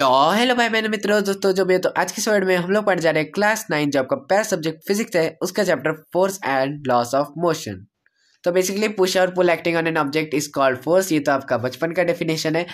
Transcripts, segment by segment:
यो hello भाई मेरे मित्रों दोस्तों जो भी तो आज की वर्ड में हम लोग पढ़ जा रहे हैं क्लास नाइन जो आपका पैर सब्जेक्ट फिजिक्स है उसका chapter force and laws of motion तो बेसिकली पुश और pull acting on an object is called force ये तो आपका बचपन का डेफिनेशन है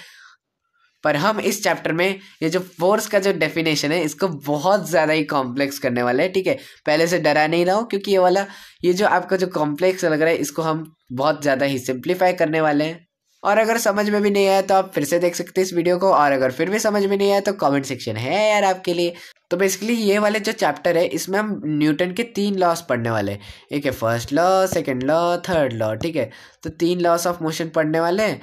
पर हम इस चैप्टर में ये जो फोर्स का जो डेफिनेशन है इसको बहुत ज़्यादा ही कॉम्प्लेक्स करने वाले हैं ठीक है पहले से डरा नहीं रहा हूँ क्योंकि ये वाला ये जो आपका जो कॉम्प्लेक्स लग रहा है इसको हम बहुत ज़्यादा ही सिंप्लीफाई करने वाले हैं और अगर समझ में भी नहीं आया तो आप फिर से देख सकते हैं इस वीडियो को और अगर फिर भी समझ में नहीं आया तो कमेंट सेक्शन है यार आपके लिए तो बेसिकली ये वाले जो चैप्टर है इसमें हम न्यूटन के तीन लॉस पढ़ने वाले हैं एक है first law second law third law ठीक है तो तीन लॉस ऑफ मोशन पढ़ने वाले हैं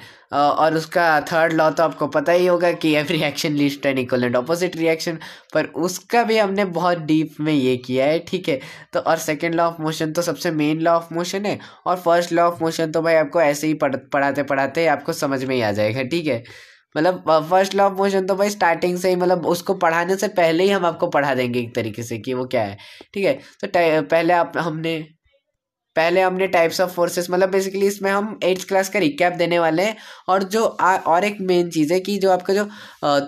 और उसका थर्ड लॉ तो आपको पता ही होगा कि every action list to an and opposite reaction पर उसका भी हमने बहुत डीप में ये किया है ठीक है तो और सेकेंड लॉ ऑफ मोशन तो सबसे मेन लॉ ऑफ मोशन है और फर्स्ट लॉ ऑफ मोशन तो भाई आपको ऐसे ही पढ़ पढ़ाते पढ़ाते आपको समझ में ही आ जाएगा ठीक है मतलब फर्स्ट लॉ ऑफ मोशन तो भाई स्टार्टिंग से ही मतलब उसको पढ़ाने से पहले ही हम आपको पढ़ा देंगे एक तरीके से कि वो क्या है ठीक है तो पहले आप हमने पहले हमने टाइप्स ऑफ फोर्सेस मतलब बेसिकली इसमें हम एट्थ क्लास का रिकैप देने वाले हैं और जो आ, और एक मेन चीज़ है कि जो आपका जो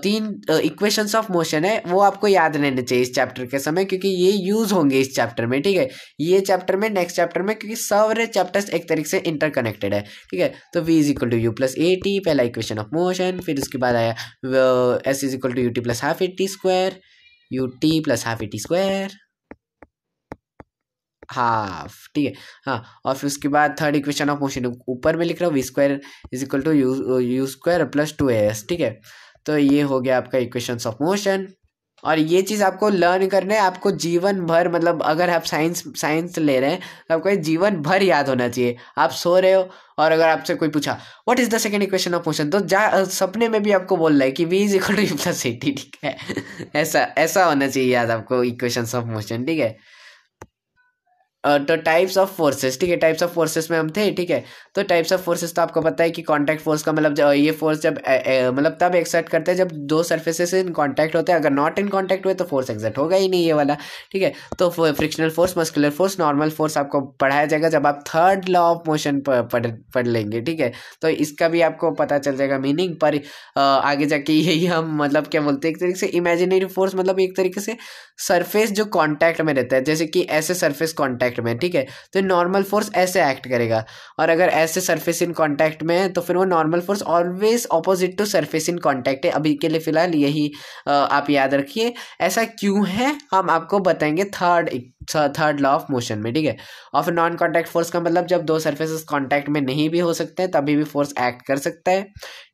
तीन इक्वेशंस ऑफ मोशन है वो आपको याद रहने चाहिए इस चैप्टर के समय क्योंकि ये यूज़ होंगे इस चैप्टर में ठीक है ये चैप्टर में नेक्स्ट चैप्टर में क्योंकि सारे चैप्टर्स एक तरीके से इंटरकनेक्टेड है ठीक है तो V is equal to U plus A T पहला इक्वेशन ऑफ मोशन फिर उसके बाद आया S is equal to U T plus half A T square U T plus half A T square half ठीक है हाँ और फिर उसके बाद थर्ड इक्वेशन ऑफ मोशन ऊपर में लिख रहा हूँ V square is equal to U U square plus two A S ठीक है तो ये हो गया आपका इक्वेशंस ऑफ मोशन और ये चीज़ आपको लर्न करने है आपको जीवन भर मतलब अगर आप साइंस साइंस ले रहे हैं तो आपको जीवन भर याद होना चाहिए आप सो रहे हो और अगर आपसे कोई पूछा what is the second equation of motion तो जा सपने में भी आपको बोल रहा है कि V is equal to plus ठीक है ऐसा ऐसा होना चाहिए याद आपको इक्वेशंस ऑफ मोशन ठीक है तो टाइप्स ऑफ फोर्सेस ठीक है टाइप्स ऑफ फोर्सेस में हम थे ठीक है तो टाइप्स ऑफ फोर्सेस तो आपको पता है कि कांटेक्ट फोर्स का मतलब ये फोर्स जब मतलब तब एक्सर्ट करते हैं जब दो सर्फेसेस इन कांटेक्ट होते हैं अगर नॉट इन कांटेक्ट हुए तो फोर्स एक्सर्ट होगा ही नहीं ये वाला ठीक है तो frictional force muscular force normal force आपको पढ़ाया जाएगा जब आप थर्ड लॉ ऑफ मोशन पढ़ पढ़ लेंगे ठीक है तो इसका भी आपको पता चल जाएगा मीनिंग पर आगे जाके यही हम मतलब क्या बोलते हैं एक तरीके से इमेजिनरी फोर्स मतलब एक तरीके से सर्फेस जो कॉन्टैक्ट में रहता है जैसे कि ऐसे सर्फेस कॉन्टैक्ट कॉन्टैक्ट में ठीक है तो नॉर्मल फोर्स ऐसे एक्ट करेगा और अगर ऐसे सरफेस इन कॉन्टैक्ट में है तो फिर वो normal force always opposite to surface in contact है अभी के लिए फ़िलहाल यही आप याद रखिए ऐसा क्यों है हम आपको बताएंगे third third law of motion में ठीक है और फिर नॉन कॉन्टैक्ट फोर्स का मतलब जब दो सर्फेसिस कॉन्टैक्ट में नहीं भी हो सकते हैं तभी भी फोर्स एक्ट कर सकता है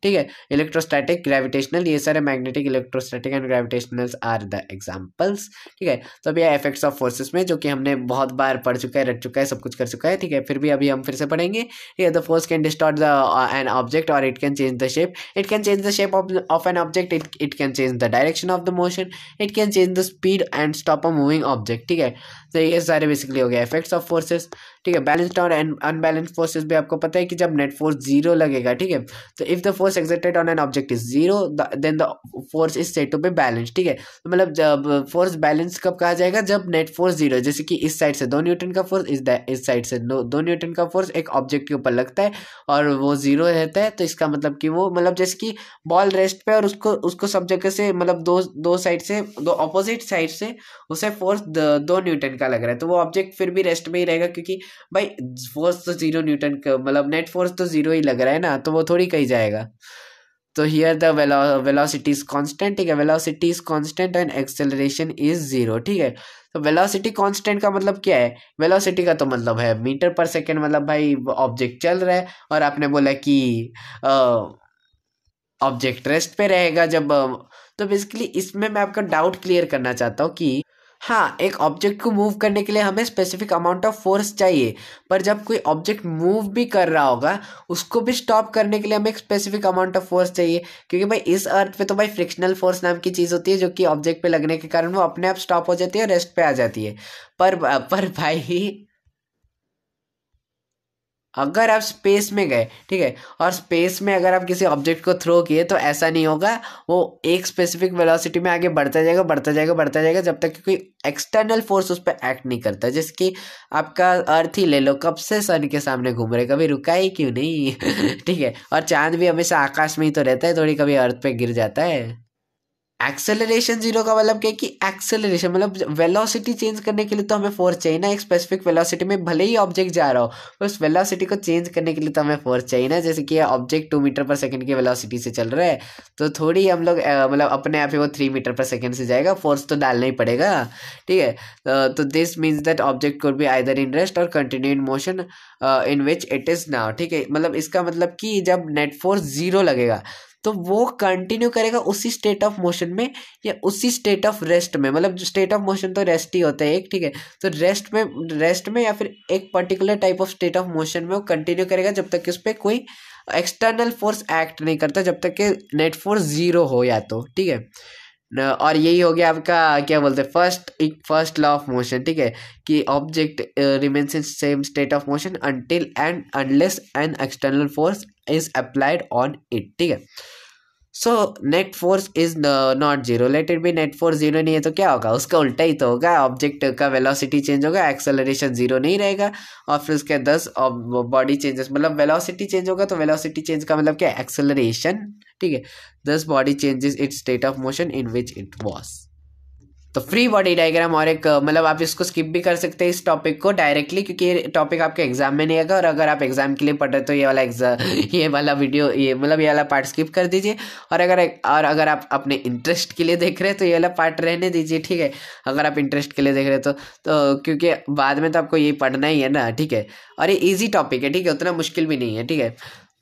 ठीक है इलेक्ट्रोस्टैटिक ग्रेविटेशनल ये सारे magnetic electrostatic and gravitational are the examples ठीक है तो अभी इफेक्ट्स ऑफ फोर्सेस में जो कि हमने बहुत बार पढ़ चुका है रट चुका है सब कुछ कर चुका है ठीक है फिर भी अभी हम फिर से पढ़ेंगे ठीक है the force can distort the an object और it can change the shape it can change the shape of an object it it can change the direction of the motion it can change the speed and stop a moving object ठीक है तो ये सारे basically हो गया effects of forces ठीक है balanced और अनबैलेंस फोर्सेज भी आपको पता है कि जब नेट फोर्स जीरो लगेगा ठीक है तो if the force exerted on an object is zero then the force is set to be balance ठीक है तो मतलब जब फोर्स बैलेंस कब कहा जाएगा जब नेट फोर्स जीरो जैसे कि इस साइड से दो न्यूटन का फोर्स इस इस साइड से दो न्यूटन का फोर्स एक ऑब्जेक्ट के ऊपर लगता है और वो जीरो रहता है तो इसका मतलब कि वो मतलब जैसे कि बॉल रेस्ट पे और उसको उसको सब जगह से मतलब दो दो साइड से दो अपोजिट साइड से उसे फोर्स दो न्यूटन का लग रहा है तो वो ऑब्जेक्ट फिर भी रेस्ट में ही रहेगा क्योंकि भाई फोर्स तो जीरो न्यूटन का मतलब नेट फोर्स तो जीरो ही लग रहा है ना तो वो थोड़ी कहीं जाएगा तो here the velocity is constant ठीक है velocity is constant and acceleration is zero ठीक है तो वेलोसिटी कांस्टेंट का मतलब क्या है वेलोसिटी का तो मतलब है मीटर पर सेकेंड मतलब भाई ऑब्जेक्ट चल रहा है और आपने बोला कि ऑब्जेक्ट रेस्ट पे रहेगा जब तो बेसिकली इसमें मैं आपका डाउट क्लियर करना चाहता हूँ कि हाँ एक ऑब्जेक्ट को मूव करने के लिए हमें स्पेसिफिक अमाउंट ऑफ फोर्स चाहिए पर जब कोई ऑब्जेक्ट मूव भी कर रहा होगा उसको भी स्टॉप करने के लिए हमें एक स्पेसिफिक अमाउंट ऑफ फोर्स चाहिए क्योंकि भाई इस अर्थ पे तो भाई फ्रिक्शनल फोर्स नाम की चीज़ होती है जो कि ऑब्जेक्ट पे लगने के कारण वो अपने आप स्टॉप हो जाती है और रेस्ट पे आ जाती है पर पर भाई अगर आप स्पेस में गए ठीक है और स्पेस में अगर आप किसी ऑब्जेक्ट को थ्रो किए तो ऐसा नहीं होगा वो एक स्पेसिफिक वेलोसिटी में आगे बढ़ता जाएगा बढ़ता जाएगा बढ़ता जाएगा जब तक कि कोई एक्सटर्नल फोर्स उस पर एक्ट नहीं करता जिसकी कि आपका अर्थ ही ले लो कब से सन के सामने घूम रहे कभी रुका ही क्यों नहीं ठीक है और चांद भी हमेशा आकाश में ही तो रहता है थोड़ी कभी अर्थ पर गिर जाता है एक्सेलरेशन जीरो का मतलब क्या कि एक्सेलरेशन मतलब वेलोसिटी चेंज करने के लिए तो हमें फोर्स चाहिए ना एक स्पेसिफिक वेलोसिटी में भले ही ऑब्जेक्ट जा रहा हो तो उस वेलोसिटी को चेंज करने के लिए तो हमें फोर्स चाहिए ना जैसे कि ऑब्जेक्ट टू मीटर पर सेकंड की वेलोसिटी से चल रहा है तो थोड़ी हम लोग मतलब अपने आप ही वो थ्री मीटर पर सेकेंड से जाएगा फोर्स तो डालना ही पड़ेगा ठीक है तो this means that object could be either in rest और continue in motion in which it is now ठीक है मतलब इसका मतलब कि जब नेट फोर्स जीरो लगेगा तो वो कंटिन्यू करेगा उसी स्टेट ऑफ मोशन में या उसी स्टेट ऑफ रेस्ट में मतलब स्टेट ऑफ मोशन तो रेस्ट ही होता है एक ठीक है तो रेस्ट में रेस्ट में या फिर एक particular type of state of motion में वो कंटिन्यू करेगा जब तक कि उस पर कोई एक्सटर्नल फोर्स एक्ट नहीं करता जब तक कि नेट फोर्स ज़ीरो हो या तो ठीक है और यही हो गया आपका क्या बोलते हैं first first law of motion ठीक है कि object remains in same state of motion until and unless an external force is applied on it ठीक है so net force is not zero लेटेड भी नेट फोर्स जीरो नहीं है तो क्या होगा उसका उल्टा ही तो होगा ऑब्जेक्ट का वेलोसिटी चेंज होगा एक्सेलरेशन जीरो नहीं रहेगा और फिर उसके दस बॉडी चेंजेस मतलब वेलोसिटी चेंज होगा तो वेलोसिटी चेंज का मतलब क्या एक्सेलरेशन ठीक है thus body changes its state of motion in which it was तो फ्री बॉडी डायग्राम और एक मतलब आप इसको स्किप भी कर सकते हैं इस टॉपिक को डायरेक्टली क्योंकि ये टॉपिक आपके एग्जाम में नहीं आएगा और अगर आप एग्जाम के लिए पढ़ रहे तो ये वाला एग्जाम ये वाला वीडियो ये मतलब ये वाला पार्ट स्किप कर दीजिए और अगर और अगर आप अपने इंटरेस्ट के लिए देख रहे हैं तो ये वाला पार्ट रहने दीजिए ठीक है अगर आप इंटरेस्ट के लिए देख रहे तो, तो क्योंकि बाद में तो आपको ये पढ़ना ही है ना ठीक है और ये ईजी टॉपिक है ठीक है उतना मुश्किल भी नहीं है ठीक है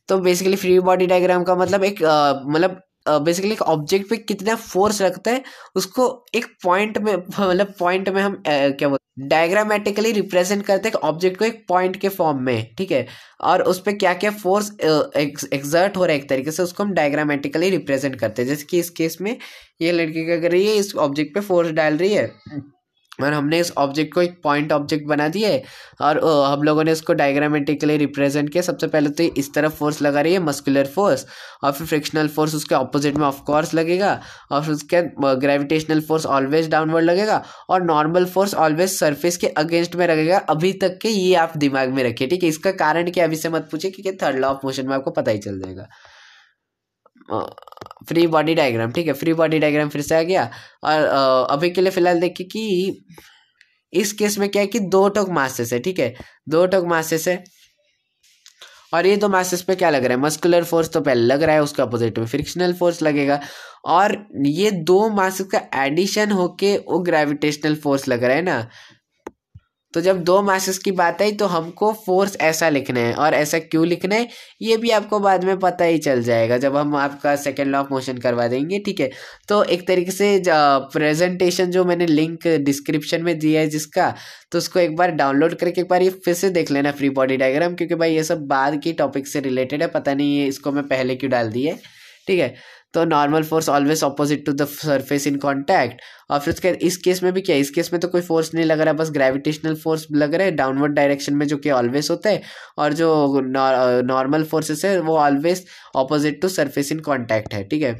तो बेसिकली फ्री बॉडी डायग्राम का मतलब एक मतलब बेसिकली एक ऑब्जेक्ट पे कितना फोर्स लगता है उसको एक पॉइंट में मतलब पॉइंट में हम आ, क्या बोलते डायग्रामेटिकली रिप्रेजेंट करते हैं ऑब्जेक्ट को एक पॉइंट के फॉर्म में ठीक है और उस पर क्या क्या फोर्स एग्जर्ट हो रहा है एक तरीके से उसको हम डायग्रामेटिकली रिप्रेजेंट करते हैं जैसे कि इस केस में ये लड़की क्या कर रही है इस ऑब्जेक्ट पे फोर्स डाल रही है और हमने इस ऑब्जेक्ट को एक पॉइंट ऑब्जेक्ट बना दिए और हम लोगों ने इसको डायग्रामेटिकली रिप्रेजेंट किया सबसे पहले तो इस तरफ फोर्स लगा रही है मस्कुलर फोर्स और फिर फ्रिक्शनल फोर्स उसके ऑपोजिट में ऑफकोर्स लगेगा और फिर उसके ग्रेविटेशनल फोर्स ऑलवेज डाउनवर्ड लगेगा और नॉर्मल फोर्स ऑलवेज सर्फेस के अगेंस्ट में लगेगा अभी तक के ये आप दिमाग में रखिए ठीक है इसका कारण क्या अभी से मत पूछे क्योंकि थर्ड लॉ ऑफ मोशन में आपको पता ही चल जाएगा फ्री बॉडी डायग्राम ठीक है फ्री बॉडी डायग्राम फिर से आ गया और अभी के लिए फिलहाल देखिए कि इस केस में क्या है कि दो टोक मासेस है ठीक है दो टोक मासेस है और ये दो मासेस पे क्या लग रहा है मस्कुलर फोर्स तो पहले लग रहा है उसके अपोजिट में फ्रिक्शनल फोर्स लगेगा और ये दो मासेस का एडिशन होके वो ग्रेविटेशनल फोर्स लग रहा है ना तो जब दो मासेस की बात आई तो हमको फोर्स ऐसा लिखना है और ऐसा क्यों लिखना है ये भी आपको बाद में पता ही चल जाएगा जब हम आपका सेकेंड लॉ ऑफ मोशन करवा देंगे ठीक है तो एक तरीके से प्रेजेंटेशन जो मैंने लिंक डिस्क्रिप्शन में दिया है जिसका तो उसको एक बार डाउनलोड करके एक बार ये फिर से देख लेना फ्री बॉडी डायग्राम क्योंकि भाई ये सब बाद की टॉपिक से रिलेटेड है पता नहीं है इसको मैं पहले क्यों डाल दी है ठीक है तो normal force always opposite to the surface in contact और फिर उसके इस केस में भी क्या है इस केस में तो कोई फोर्स नहीं लग रहा है बस ग्रेविटेशनल फोर्स लग रहा है डाउनवर्ड डायरेक्शन में जो कि ऑलवेज होते है और जो नॉर्मल फोर्सेस है वो always opposite to surface in contact है ठीक है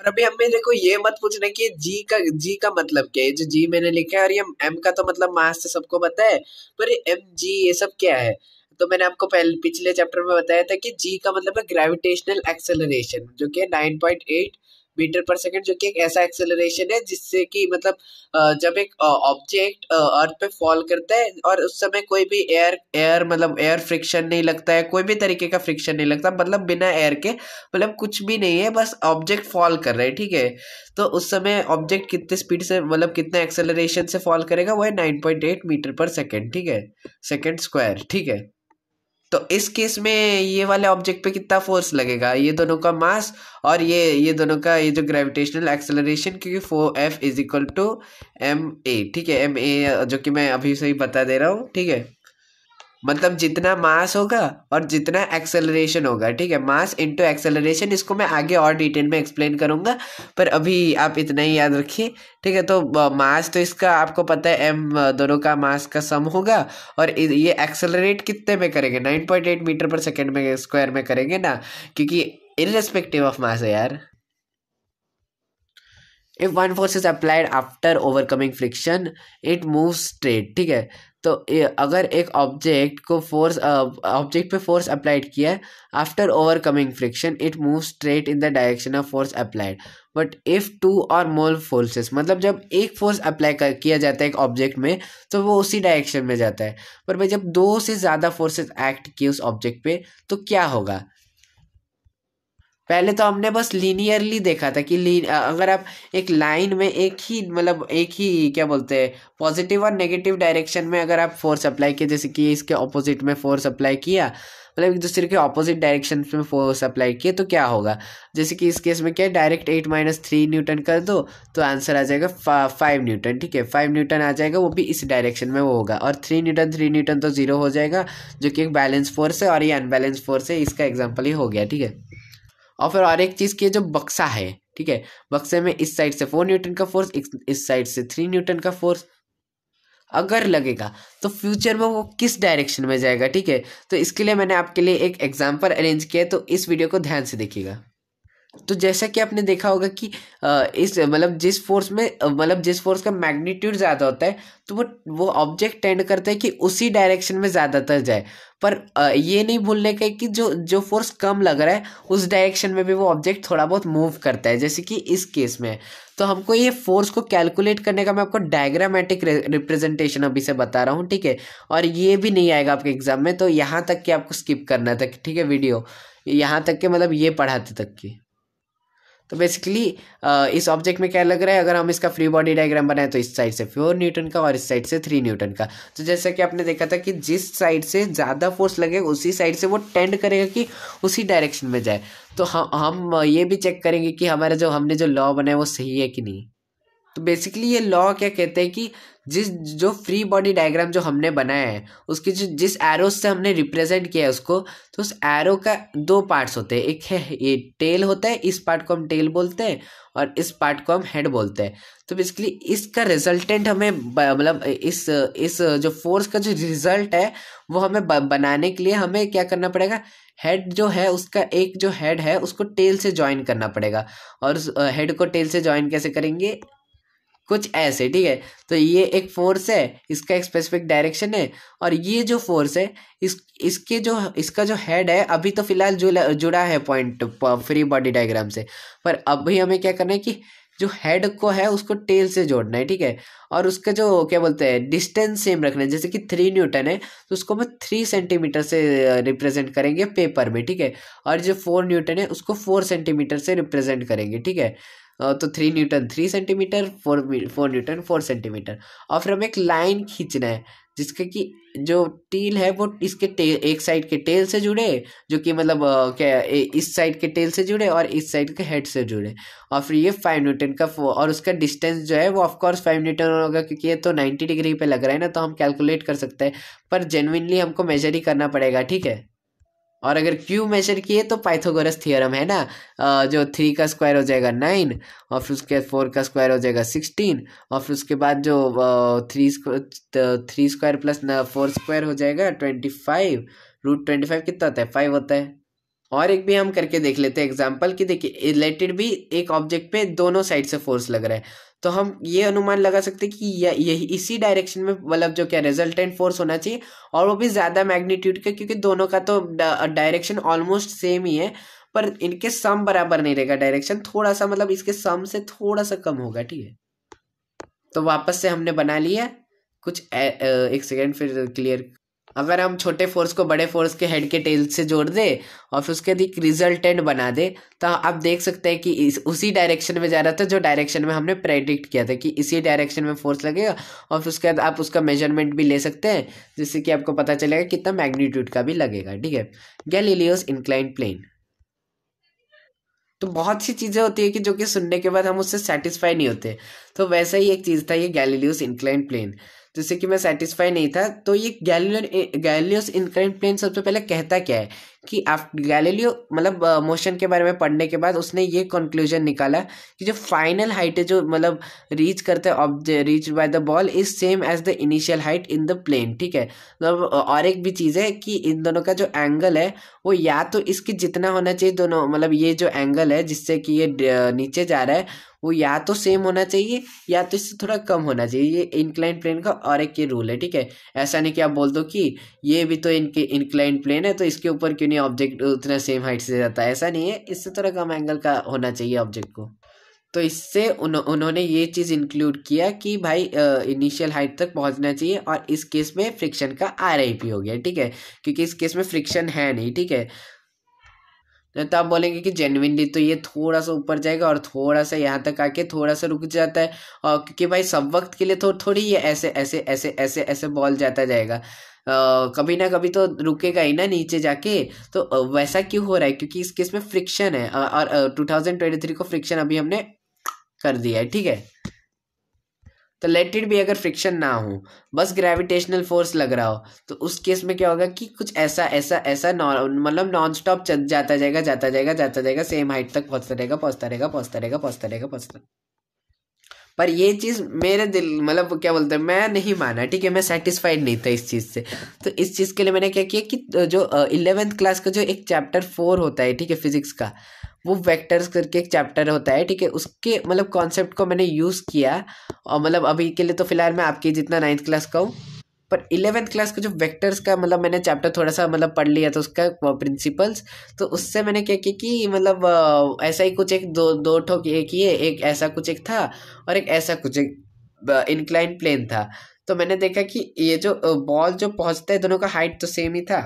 और अभी हमें देखो ये मत पूछना कि जी का जी का मतलब क्या है जो जी मैंने लिखा है और ये एम का तो मतलब मास से सबको पता है पर एम जी ये सब क्या है तो मैंने आपको पहले पिछले चैप्टर में बताया था कि जी का मतलब है ग्रेविटेशनल एक्सेलरेशन जो कि नाइन पॉइंट एट मीटर पर सेकंड जो कि एक ऐसा एक्सेलरेशन है जिससे कि मतलब जब एक ऑब्जेक्ट अर्थ पे फॉल करता है और उस समय कोई भी एयर एयर मतलब एयर फ्रिक्शन नहीं लगता है कोई भी तरीके का फ्रिक्शन नहीं लगता मतलब बिना एयर के मतलब कुछ भी नहीं है बस ऑब्जेक्ट फॉल कर रहा है ठीक है तो उस समय ऑब्जेक्ट कितने स्पीड से मतलब कितने एक्सेलरेशन से फॉल करेगा वो है नाइन पॉइंट एट मीटर पर सेकेंड ठीक है सेकेंड स्क्वायर ठीक है तो इस केस में ये वाले ऑब्जेक्ट पे कितना फोर्स लगेगा ये दोनों का मास और ये ये दोनों का ये जो ग्रेविटेशनल एक्सेलरेशन क्योंकि फो F is equal to M A ठीक है एम ए जो कि मैं अभी से ही बता दे रहा हूँ ठीक है मतलब जितना मास होगा और जितना एक्सेलरेशन होगा ठीक है मास इंटू एक्सेलरेशन इसको मैं आगे और डिटेल में एक्सप्लेन करूंगा पर अभी आप इतना ही याद रखिए ठीक है तो मास तो इसका आपको पता है एम दोनों का मास का सम होगा और ये एक्सेलरेट कितने में करेंगे नाइन पॉइंट एट मीटर पर सेकेंड में स्क्वायर में करेंगे ना क्योंकि इरेस्पेक्टिव ऑफ मास है यार if one force is applied after overcoming friction it move straight ठीक है तो अगर एक ऑब्जेक्ट को फोर्स ऑब्जेक्ट पे फोर्स अप्लाइड किया है after overcoming friction it move straight in the direction of force applied but if two और मोर फोर्सेस मतलब जब एक फोर्स अप्लाई किया जाता है एक ऑब्जेक्ट में तो वो उसी डायरेक्शन में जाता है पर भाई जब दो से ज़्यादा फोर्सेस एक्ट किए उस ऑब्जेक्ट पे तो क्या होगा पहले तो हमने बस लीनियरली देखा था कि अगर आप एक लाइन में एक ही मतलब एक ही क्या बोलते हैं पॉजिटिव और नेगेटिव डायरेक्शन में अगर आप फोर्स अप्लाई किए जैसे कि इसके ऑपोजिट में फोर्स अप्लाई किया मतलब एक दूसरे के ऑपोजिट डायरेक्शन में फोर्स अप्लाई किए तो क्या होगा जैसे कि इस केस में क्या direct at minus three newton कर दो तो आंसर आ जाएगा फा, फाइव न्यूटन ठीक है फाइव न्यूटन आ जाएगा वो भी इस डायरेक्शन में वो होगा और थ्री न्यूटन थ्री न्यूटन तो ज़ीरो हो जाएगा जो कि एक बैलेंस फोर्स है और ये अनबैलेंस फोर्स है इसका एग्जाम्पल ही हो गया ठीक है और फिर और एक चीज़ की जो बक्सा है ठीक है बक्से में इस साइड से फोर न्यूटन का फोर्स इस साइड से थ्री न्यूटन का फोर्स अगर लगेगा तो फ्यूचर में वो किस डायरेक्शन में जाएगा ठीक है तो इसके लिए मैंने आपके लिए एक एग्जाम्पल अरेंज किया है तो इस वीडियो को ध्यान से देखिएगा तो जैसा कि आपने देखा होगा कि इस मतलब जिस फोर्स में मतलब जिस फोर्स का मैग्नीट्यूड ज़्यादा होता है तो वो वो ऑब्जेक्ट टेंड करता है कि उसी डायरेक्शन में ज़्यादातर जाए पर ये नहीं भूलने का कि जो जो फोर्स कम लग रहा है उस डायरेक्शन में भी वो ऑब्जेक्ट थोड़ा बहुत मूव करता है जैसे कि इस केस में तो हमको ये फोर्स को कैलकुलेट करने का मैं आपको डायग्रामेटिक रिप्रेजेंटेशन अभी से बता रहा हूँ ठीक है और ये भी नहीं आएगा आपके एग्जाम में तो यहाँ तक कि आपको स्किप करना था ठीक है वीडियो यहाँ तक के मतलब ये पढ़ाते तक की तो बेसिकली uh, इस ऑब्जेक्ट में क्या लग रहा है अगर हम इसका फ्री बॉडी डायग्राम बनाए तो इस साइड से फोर न्यूटन का और इस साइड से थ्री न्यूटन का तो जैसा कि आपने देखा था कि जिस साइड से ज़्यादा फोर्स लगेगा उसी साइड से वो टेंड करेगा कि उसी डायरेक्शन में जाए तो हम हम uh, ये भी चेक करेंगे कि हमारा जो हमने जो लॉ बनाया वो सही है कि नहीं तो बेसिकली ये लॉ क्या कहते हैं कि जिस जो फ्री बॉडी डायग्राम जो हमने बनाया है उसकी जो जिस एरो से हमने रिप्रेजेंट किया है उसको तो उस एरो का दो पार्ट्स होते हैं एक है ये टेल होता है इस पार्ट को हम टेल बोलते हैं और इस पार्ट को हम हेड बोलते हैं तो बेसिकली इसका रिजल्टेंट हमें मतलब इस इस जो फोर्स का जो रिजल्ट है वो हमें बनाने के लिए हमें क्या करना पड़ेगा हेड जो है उसका एक जो हेड है उसको टेल से ज्वाइन करना पड़ेगा और उस हेड को टेल से ज्वाइन कैसे करेंगे कुछ ऐसे ठीक है तो ये एक फोर्स है इसका एक स्पेसिफिक डायरेक्शन है और ये जो फोर्स है इस इसके जो इसका जो हेड है अभी तो फिलहाल जुड़ा जुड़ा है पॉइंट फ्री बॉडी डायग्राम से पर अभी हमें क्या करना है कि जो हेड को है उसको टेल से जोड़ना है ठीक है और उसका जो क्या बोलते हैं डिस्टेंस सेम रखना है जैसे कि थ्री न्यूटन है तो उसको हम थ्री सेंटीमीटर से रिप्रेजेंट करेंगे पेपर में ठीक है और जो फोर न्यूटन है उसको फोर सेंटीमीटर से रिप्रेजेंट करेंगे ठीक है तो three newton three centimetre four four newton four centimetre और फिर हमें एक लाइन खींचना है जिसके कि जो टील है वो इसके टेल एक साइड के टेल से जुड़े जो कि मतलब क्या इस साइड के टेल से जुड़े और इस साइड के हेड से जुड़े और फिर ये फाइव न्यूटन का और उसका डिस्टेंस जो है वो ऑफकोर्स फाइव न्यूटन होगा क्योंकि ये तो नाइन्टी डिग्री पे लग रहा है ना तो हम कैलकुलेट कर सकते हैं पर जेनविनली हमको मेजर ही करना पड़ेगा ठीक है और अगर क्यू मेजर किए तो पाइथागोरस थियरम है ना जो थ्री का स्क्वायर हो जाएगा नाइन और फिर उसके फोर का स्क्वायर हो जाएगा सिक्सटीन और फिर उसके बाद जो three three square plus four square हो जाएगा twenty five root twenty five कितना होता है फाइव होता है और एक भी हम करके देख लेते हैं एग्जाम्पल कि देखिए रिलेटेड भी एक ऑब्जेक्ट पे दोनों साइड से फोर्स लग रहा है तो हम ये अनुमान लगा सकते कि यही इसी डायरेक्शन में मतलब जो क्या रिजल्टेंट फोर्स होना चाहिए और वो भी ज़्यादा मैग्नीट्यूड का क्योंकि दोनों का तो डायरेक्शन ऑलमोस्ट सेम ही है पर इनके सम बराबर नहीं रहेगा डायरेक्शन थोड़ा सा मतलब इसके सम से थोड़ा सा कम होगा ठीक है तो वापस से हमने बना लिया कुछ ए, ए, एक सेकेंड फिर क्लियर अगर हम छोटे फोर्स को बड़े फोर्स के हेड के टेल से जोड़ दे और फिर उसके अधिक रिजल्टेंट बना दे तो आप देख सकते हैं कि इस उसी डायरेक्शन में जा रहा था जो डायरेक्शन में हमने प्रेडिक्ट किया था कि इसी डायरेक्शन में फोर्स लगेगा और फिर उसके बाद आप उसका मेजरमेंट भी ले सकते हैं जिससे कि आपको पता चलेगा कितना मैग्नीट्यूड का भी लगेगा ठीक है गैलीलियोस इंक्लाइन प्लेन तो बहुत सी चीज़ें होती है कि जो कि सुनने के बाद हम उससे सेटिस्फाई नहीं होते तो वैसा ही एक चीज़ था ये गैलीलियोस इंक्लाइन प्लेन जिससे कि मैं सेटिस्फाई नहीं था तो ये गैलियो गैलियोस इनक्लाइन प्लेन सबसे पहले कहता क्या है कि आप गैलीलियो मतलब मोशन के बारे में पढ़ने के बाद उसने ये कंक्लूजन निकाला कि जो फाइनल हाइट है जो मतलब रीच करते हैं reach by the ball is same as the initial height in the plane ठीक है मतलब और एक भी चीज़ है कि इन दोनों का जो एंगल है वो या तो इसके जितना होना चाहिए दोनों मतलब ये जो एंगल है जिससे कि ये नीचे जा रहा है वो या तो सेम होना चाहिए या तो इससे थोड़ा कम होना चाहिए ये इंक्लाइन प्लेन का और एक ये रूल है ठीक है ऐसा नहीं कि आप बोल दो कि ये भी तो इनके इंक्लाइन प्लेन है तो इसके ऊपर क्यों नहीं ऑब्जेक्ट उतना सेम हाइट से जाता है ऐसा नहीं है इससे थोड़ा कम एंगल का होना चाहिए ऑब्जेक्ट को तो इससे उन, उन्होंने ये चीज़ इंक्लूड किया कि भाई इनिशियल हाइट तक पहुंचना चाहिए और इस केस में फ्रिक्शन का आर हो गया ठीक है क्योंकि इस केस में फ्रिक्शन है नहीं ठीक है तो आप बोलेंगे कि जेनविनली तो ये थोड़ा सा ऊपर जाएगा और थोड़ा सा यहाँ तक आके थोड़ा सा रुक जाता है और क्योंकि भाई सब वक्त के लिए थोड़ तो थोड़ी ये ऐसे ऐसे ऐसे ऐसे ऐसे बॉल जाता जाएगा Uh, कभी ना कभी तो रुकेगा ही ना नीचे जाके तो वैसा क्यों हो रहा है क्योंकि इस केस में फ्रिक्शन है और टू थाउजेंड ट्वेंटी थ्री को फ्रिक्शन अभी हमने कर दिया है ठीक है तो लेटेड भी अगर फ्रिक्शन ना हो बस ग्रेविटेशनल फोर्स लग रहा हो तो उस केस में क्या होगा कि कुछ ऐसा ऐसा ऐसा मतलब नॉन स्टॉप जाता जाएगा जाता जाएगा जाता जाएगा सेम हाइट तक पहुंचता रहेगा पहुंचता रहेगा पहुंचता रहेगा पहुंचता रहेगा पहुंचता पर ये चीज़ मेरे दिल मतलब क्या बोलते हैं मैं नहीं माना ठीक है मैं सेटिस्फाइड नहीं था इस चीज़ से तो इस चीज़ के लिए मैंने क्या किया कि जो इलेवेंथ क्लास का जो एक चैप्टर फोर होता है ठीक है फिजिक्स का वो वेक्टर्स करके एक चैप्टर होता है ठीक है उसके मतलब कॉन्सेप्ट को मैंने यूज़ किया और मतलब अभी के लिए तो फिलहाल मैं आपकी जितना नाइन्थ क्लास का हूँ पर इलेवेंथ क्लास का जो वेक्टर्स का मतलब मैंने चैप्टर थोड़ा सा मतलब पढ़ लिया था उसका प्रिंसिपल्स तो उससे मैंने क्या किया कि मतलब ऐसा ही कुछ एक दो दो ठोक एक ही एक ऐसा कुछ एक था और एक ऐसा कुछ एक इंक्लाइन प्लेन था तो मैंने देखा कि ये जो बॉल जो पहुंचता है दोनों का हाइट तो सेम ही था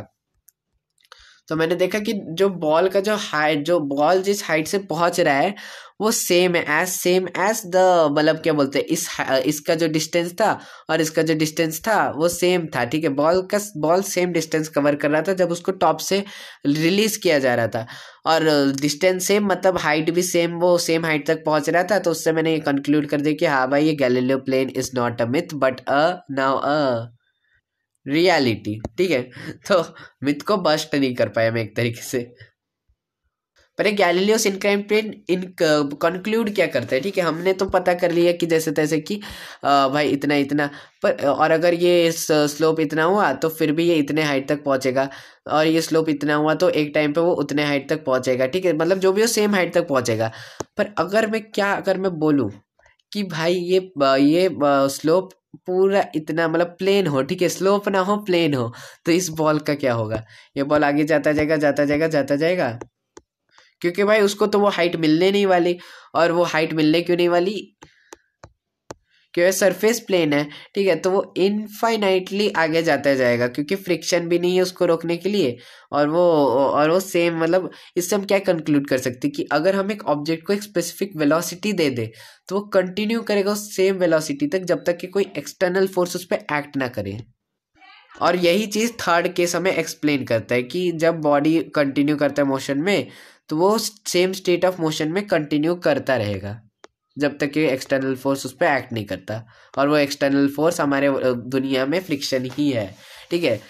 तो मैंने देखा कि जो बॉल का जो हाइट जो बॉल जिस हाइट से पहुंच रहा है वो सेम है एज सेम एज द मतलब क्या बोलते हैं इस इसका जो डिस्टेंस था और इसका जो डिस्टेंस था वो सेम था ठीक है बॉल का बॉल सेम डिस्टेंस कवर कर रहा था जब उसको टॉप से रिलीज किया जा रहा था और डिस्टेंस सेम मतलब हाइट भी सेम वो सेम हाइट तक पहुंच रहा था तो उससे मैंने ये कंक्लूड कर दिया कि हाँ भाई ये Galileo plane is not a myth but a now a reality ठीक है तो मिथ को बस्ट नहीं कर पाया मैं एक तरीके से पर गैलीलियोस पे इन कंक्लूड क्या करता है ठीक है हमने तो पता कर लिया कि जैसे तैसे कि भाई इतना इतना पर और अगर ये स्लोप इतना हुआ तो फिर भी ये इतने हाइट तक पहुँचेगा और ये स्लोप इतना हुआ तो एक टाइम पे वो उतने हाइट तक पहुँचेगा ठीक है मतलब जो भी हो सेम हाइट तक पहुँचेगा पर अगर मैं क्या अगर मैं बोलूँ कि भाई ये ये स्लोप पूरा इतना मतलब प्लेन हो ठीक है स्लोप ना हो प्लेन हो तो इस बॉल का क्या होगा ये बॉल आगे जाता जाएगा जाता जाएगा जाता जाएगा क्योंकि भाई उसको तो वो हाइट मिलने नहीं वाली और वो हाइट मिलने क्यों नहीं वाली क्योंकि सरफेस प्लेन है ठीक है तो वो इनफाइनाइटली आगे जाता जाएगा क्योंकि फ्रिक्शन भी नहीं है उसको रोकने के लिए और वो और वो सेम मतलब इससे हम क्या कंक्लूड कर सकते कि अगर हम एक ऑब्जेक्ट को एक स्पेसिफिक वेलोसिटी दे दें तो वो कंटिन्यू करेगा उस सेम वेलोसिटी तक जब तक कि कोई एक्सटर्नल फोर्स उस पर एक्ट ना करे और यही चीज़ थर्ड केस हमें एक्सप्लेन करता है कि जब बॉडी कंटिन्यू करता है मोशन में तो वो सेम स्टेट ऑफ मोशन में कंटिन्यू करता रहेगा जब तक कि एक्सटर्नल फोर्स उस पर एक्ट नहीं करता और वो एक्सटर्नल फोर्स हमारे दुनिया में फ्रिक्शन ही है ठीक है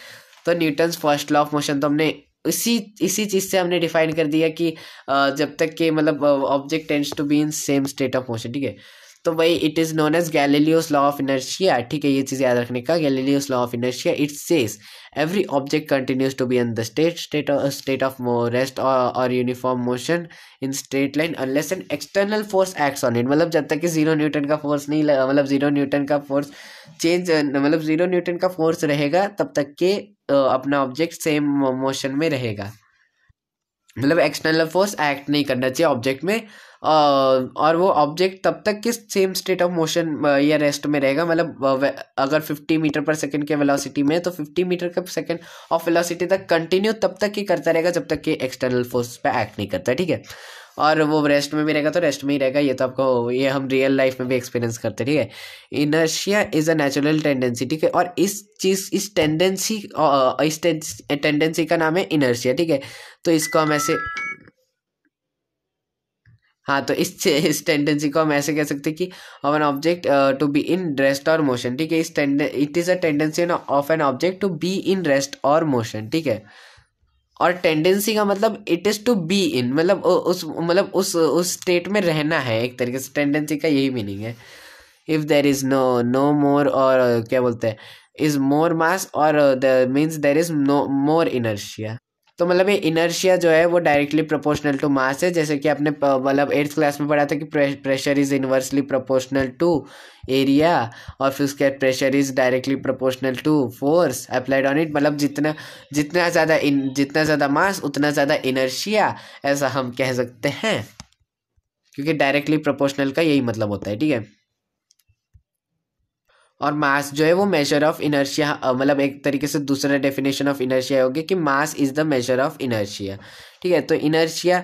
तो Newton's first law of motion तो हमने इसी इसी चीज़ से हमने डिफाइन कर दिया कि जब तक कि मतलब object tends to be in same state of motion ठीक है तो वही it is known as Galileo's law of inertia ठीक है ये चीज़ याद रखने का Galileo's law of inertia it says every object continues to be in the state state state of rest और uniform motion in straight line unless an external force acts on it मतलब जब तक कि जीरो न्यूटन का force नहीं मतलब zero Newton का force change मतलब जीरो न्यूटन का फोर्स रहेगा तब तक के अपना ऑब्जेक्ट सेम मोशन में रहेगा मतलब एक्सटर्नल फोर्स एक्ट नहीं करना चाहिए ऑब्जेक्ट में और वो ऑब्जेक्ट तब तक किस सेम स्टेट ऑफ मोशन या रेस्ट में रहेगा मतलब अगर फिफ्टी मीटर पर सेकेंड के वेलोसिटी में तो फिफ्टी मीटर के सेकेंड ऑफ वेलोसिटी तक कंटिन्यू तब तक ही करता रहेगा जब तक कि एक्सटर्नल फोर्स पे एक्ट नहीं करता ठीक है और वो रेस्ट में भी रहेगा तो रेस्ट में ही रहेगा ये तो आपको ये हम रियल लाइफ में भी एक्सपीरियंस करते हैं ठीक है inertia is a natural tendency ठीक है और इस चीज़ इस टेंडेंसी इस टेंडेंसी का नाम है इनर्शिया ठीक है तो इसको हम ऐसे हाँ तो इस इस टेंडेंसी को हम ऐसे कह सकते हैं कि of an object to be in rest और मोशन ठीक है इस it is a tendency of an object to be in rest और मोशन ठीक है और टेंडेंसी का मतलब it is to be in मतलब उस मतलब उस उस स्टेट में रहना है एक तरीके से टेंडेंसी का यही मीनिंग है if there is no no more और क्या बोलते हैं इज़ मोर मास और the means there is no more inertia तो मतलब ये इनर्शिया जो है वो डायरेक्टली प्रोपोर्शनल टू मास है जैसे कि आपने मतलब एट्थ क्लास में पढ़ा था कि pressure is inversely proportional to area और फिर उसके बाद pressure is directly proportional to force applied on it मतलब जितना जितना ज़्यादा जितना ज़्यादा मास उतना ज़्यादा इनर्शिया ऐसा हम कह सकते हैं क्योंकि डायरेक्टली प्रोपोर्शनल का यही मतलब होता है ठीक है और मास जो है वो मेजर ऑफ इनर्शिया मतलब एक तरीके से दूसरा डेफिनेशन ऑफ इनर्शिया होगी कि mass is the measure of inertia ठीक है तो इनर्शिया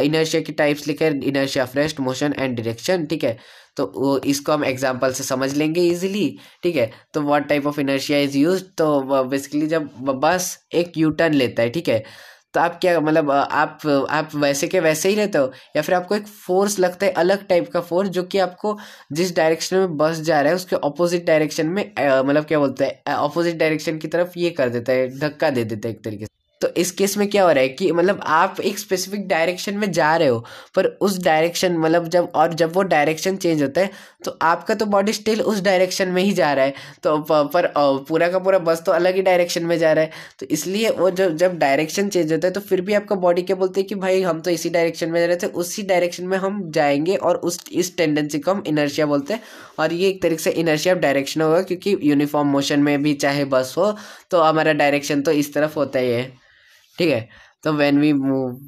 इनर्शिया की टाइप्स लिखे inertia of rest motion and direction ठीक है तो वो इसको हम एग्जाम्पल से समझ लेंगे इजीली ठीक है तो what type of inertia is use तो बेसिकली जब बस एक यू टर्न लेता है ठीक है तो आप क्या मतलब आप आप वैसे के वैसे ही रहते हो या फिर आपको एक फोर्स लगता है अलग टाइप का फोर्स जो कि आपको जिस डायरेक्शन में बस जा रहा है उसके ऑपोजिट डायरेक्शन में मतलब क्या बोलते हैं ऑपोजिट डायरेक्शन की तरफ ये कर देता है धक्का दे देता है एक तरीके से तो इस केस में क्या हो रहा है कि मतलब आप एक स्पेसिफिक डायरेक्शन में जा रहे हो पर उस डायरेक्शन मतलब जब और जब वो डायरेक्शन चेंज होता है तो आपका तो बॉडी स्टिल उस डायरेक्शन में ही जा रहा है तो पर पूरा का पूरा बस तो अलग ही डायरेक्शन में जा रहा है तो इसलिए वो जब जब डायरेक्शन चेंज होता है तो फिर भी आपका बॉडी क्या बोलते हैं कि भाई हम तो इसी डायरेक्शन में जा रहे थे उसी डायरेक्शन में हम जाएंगे और उस इस टेंडेंसी को हम इनर्शिया बोलते हैं और ये एक तरीके से इनर्शिया डायरेक्शन होगा क्योंकि यूनिफॉर्म मोशन में भी चाहे बस हो तो हमारा डायरेक्शन तो इस तरफ होता ही है ठीक है तो व्हेन वी मूव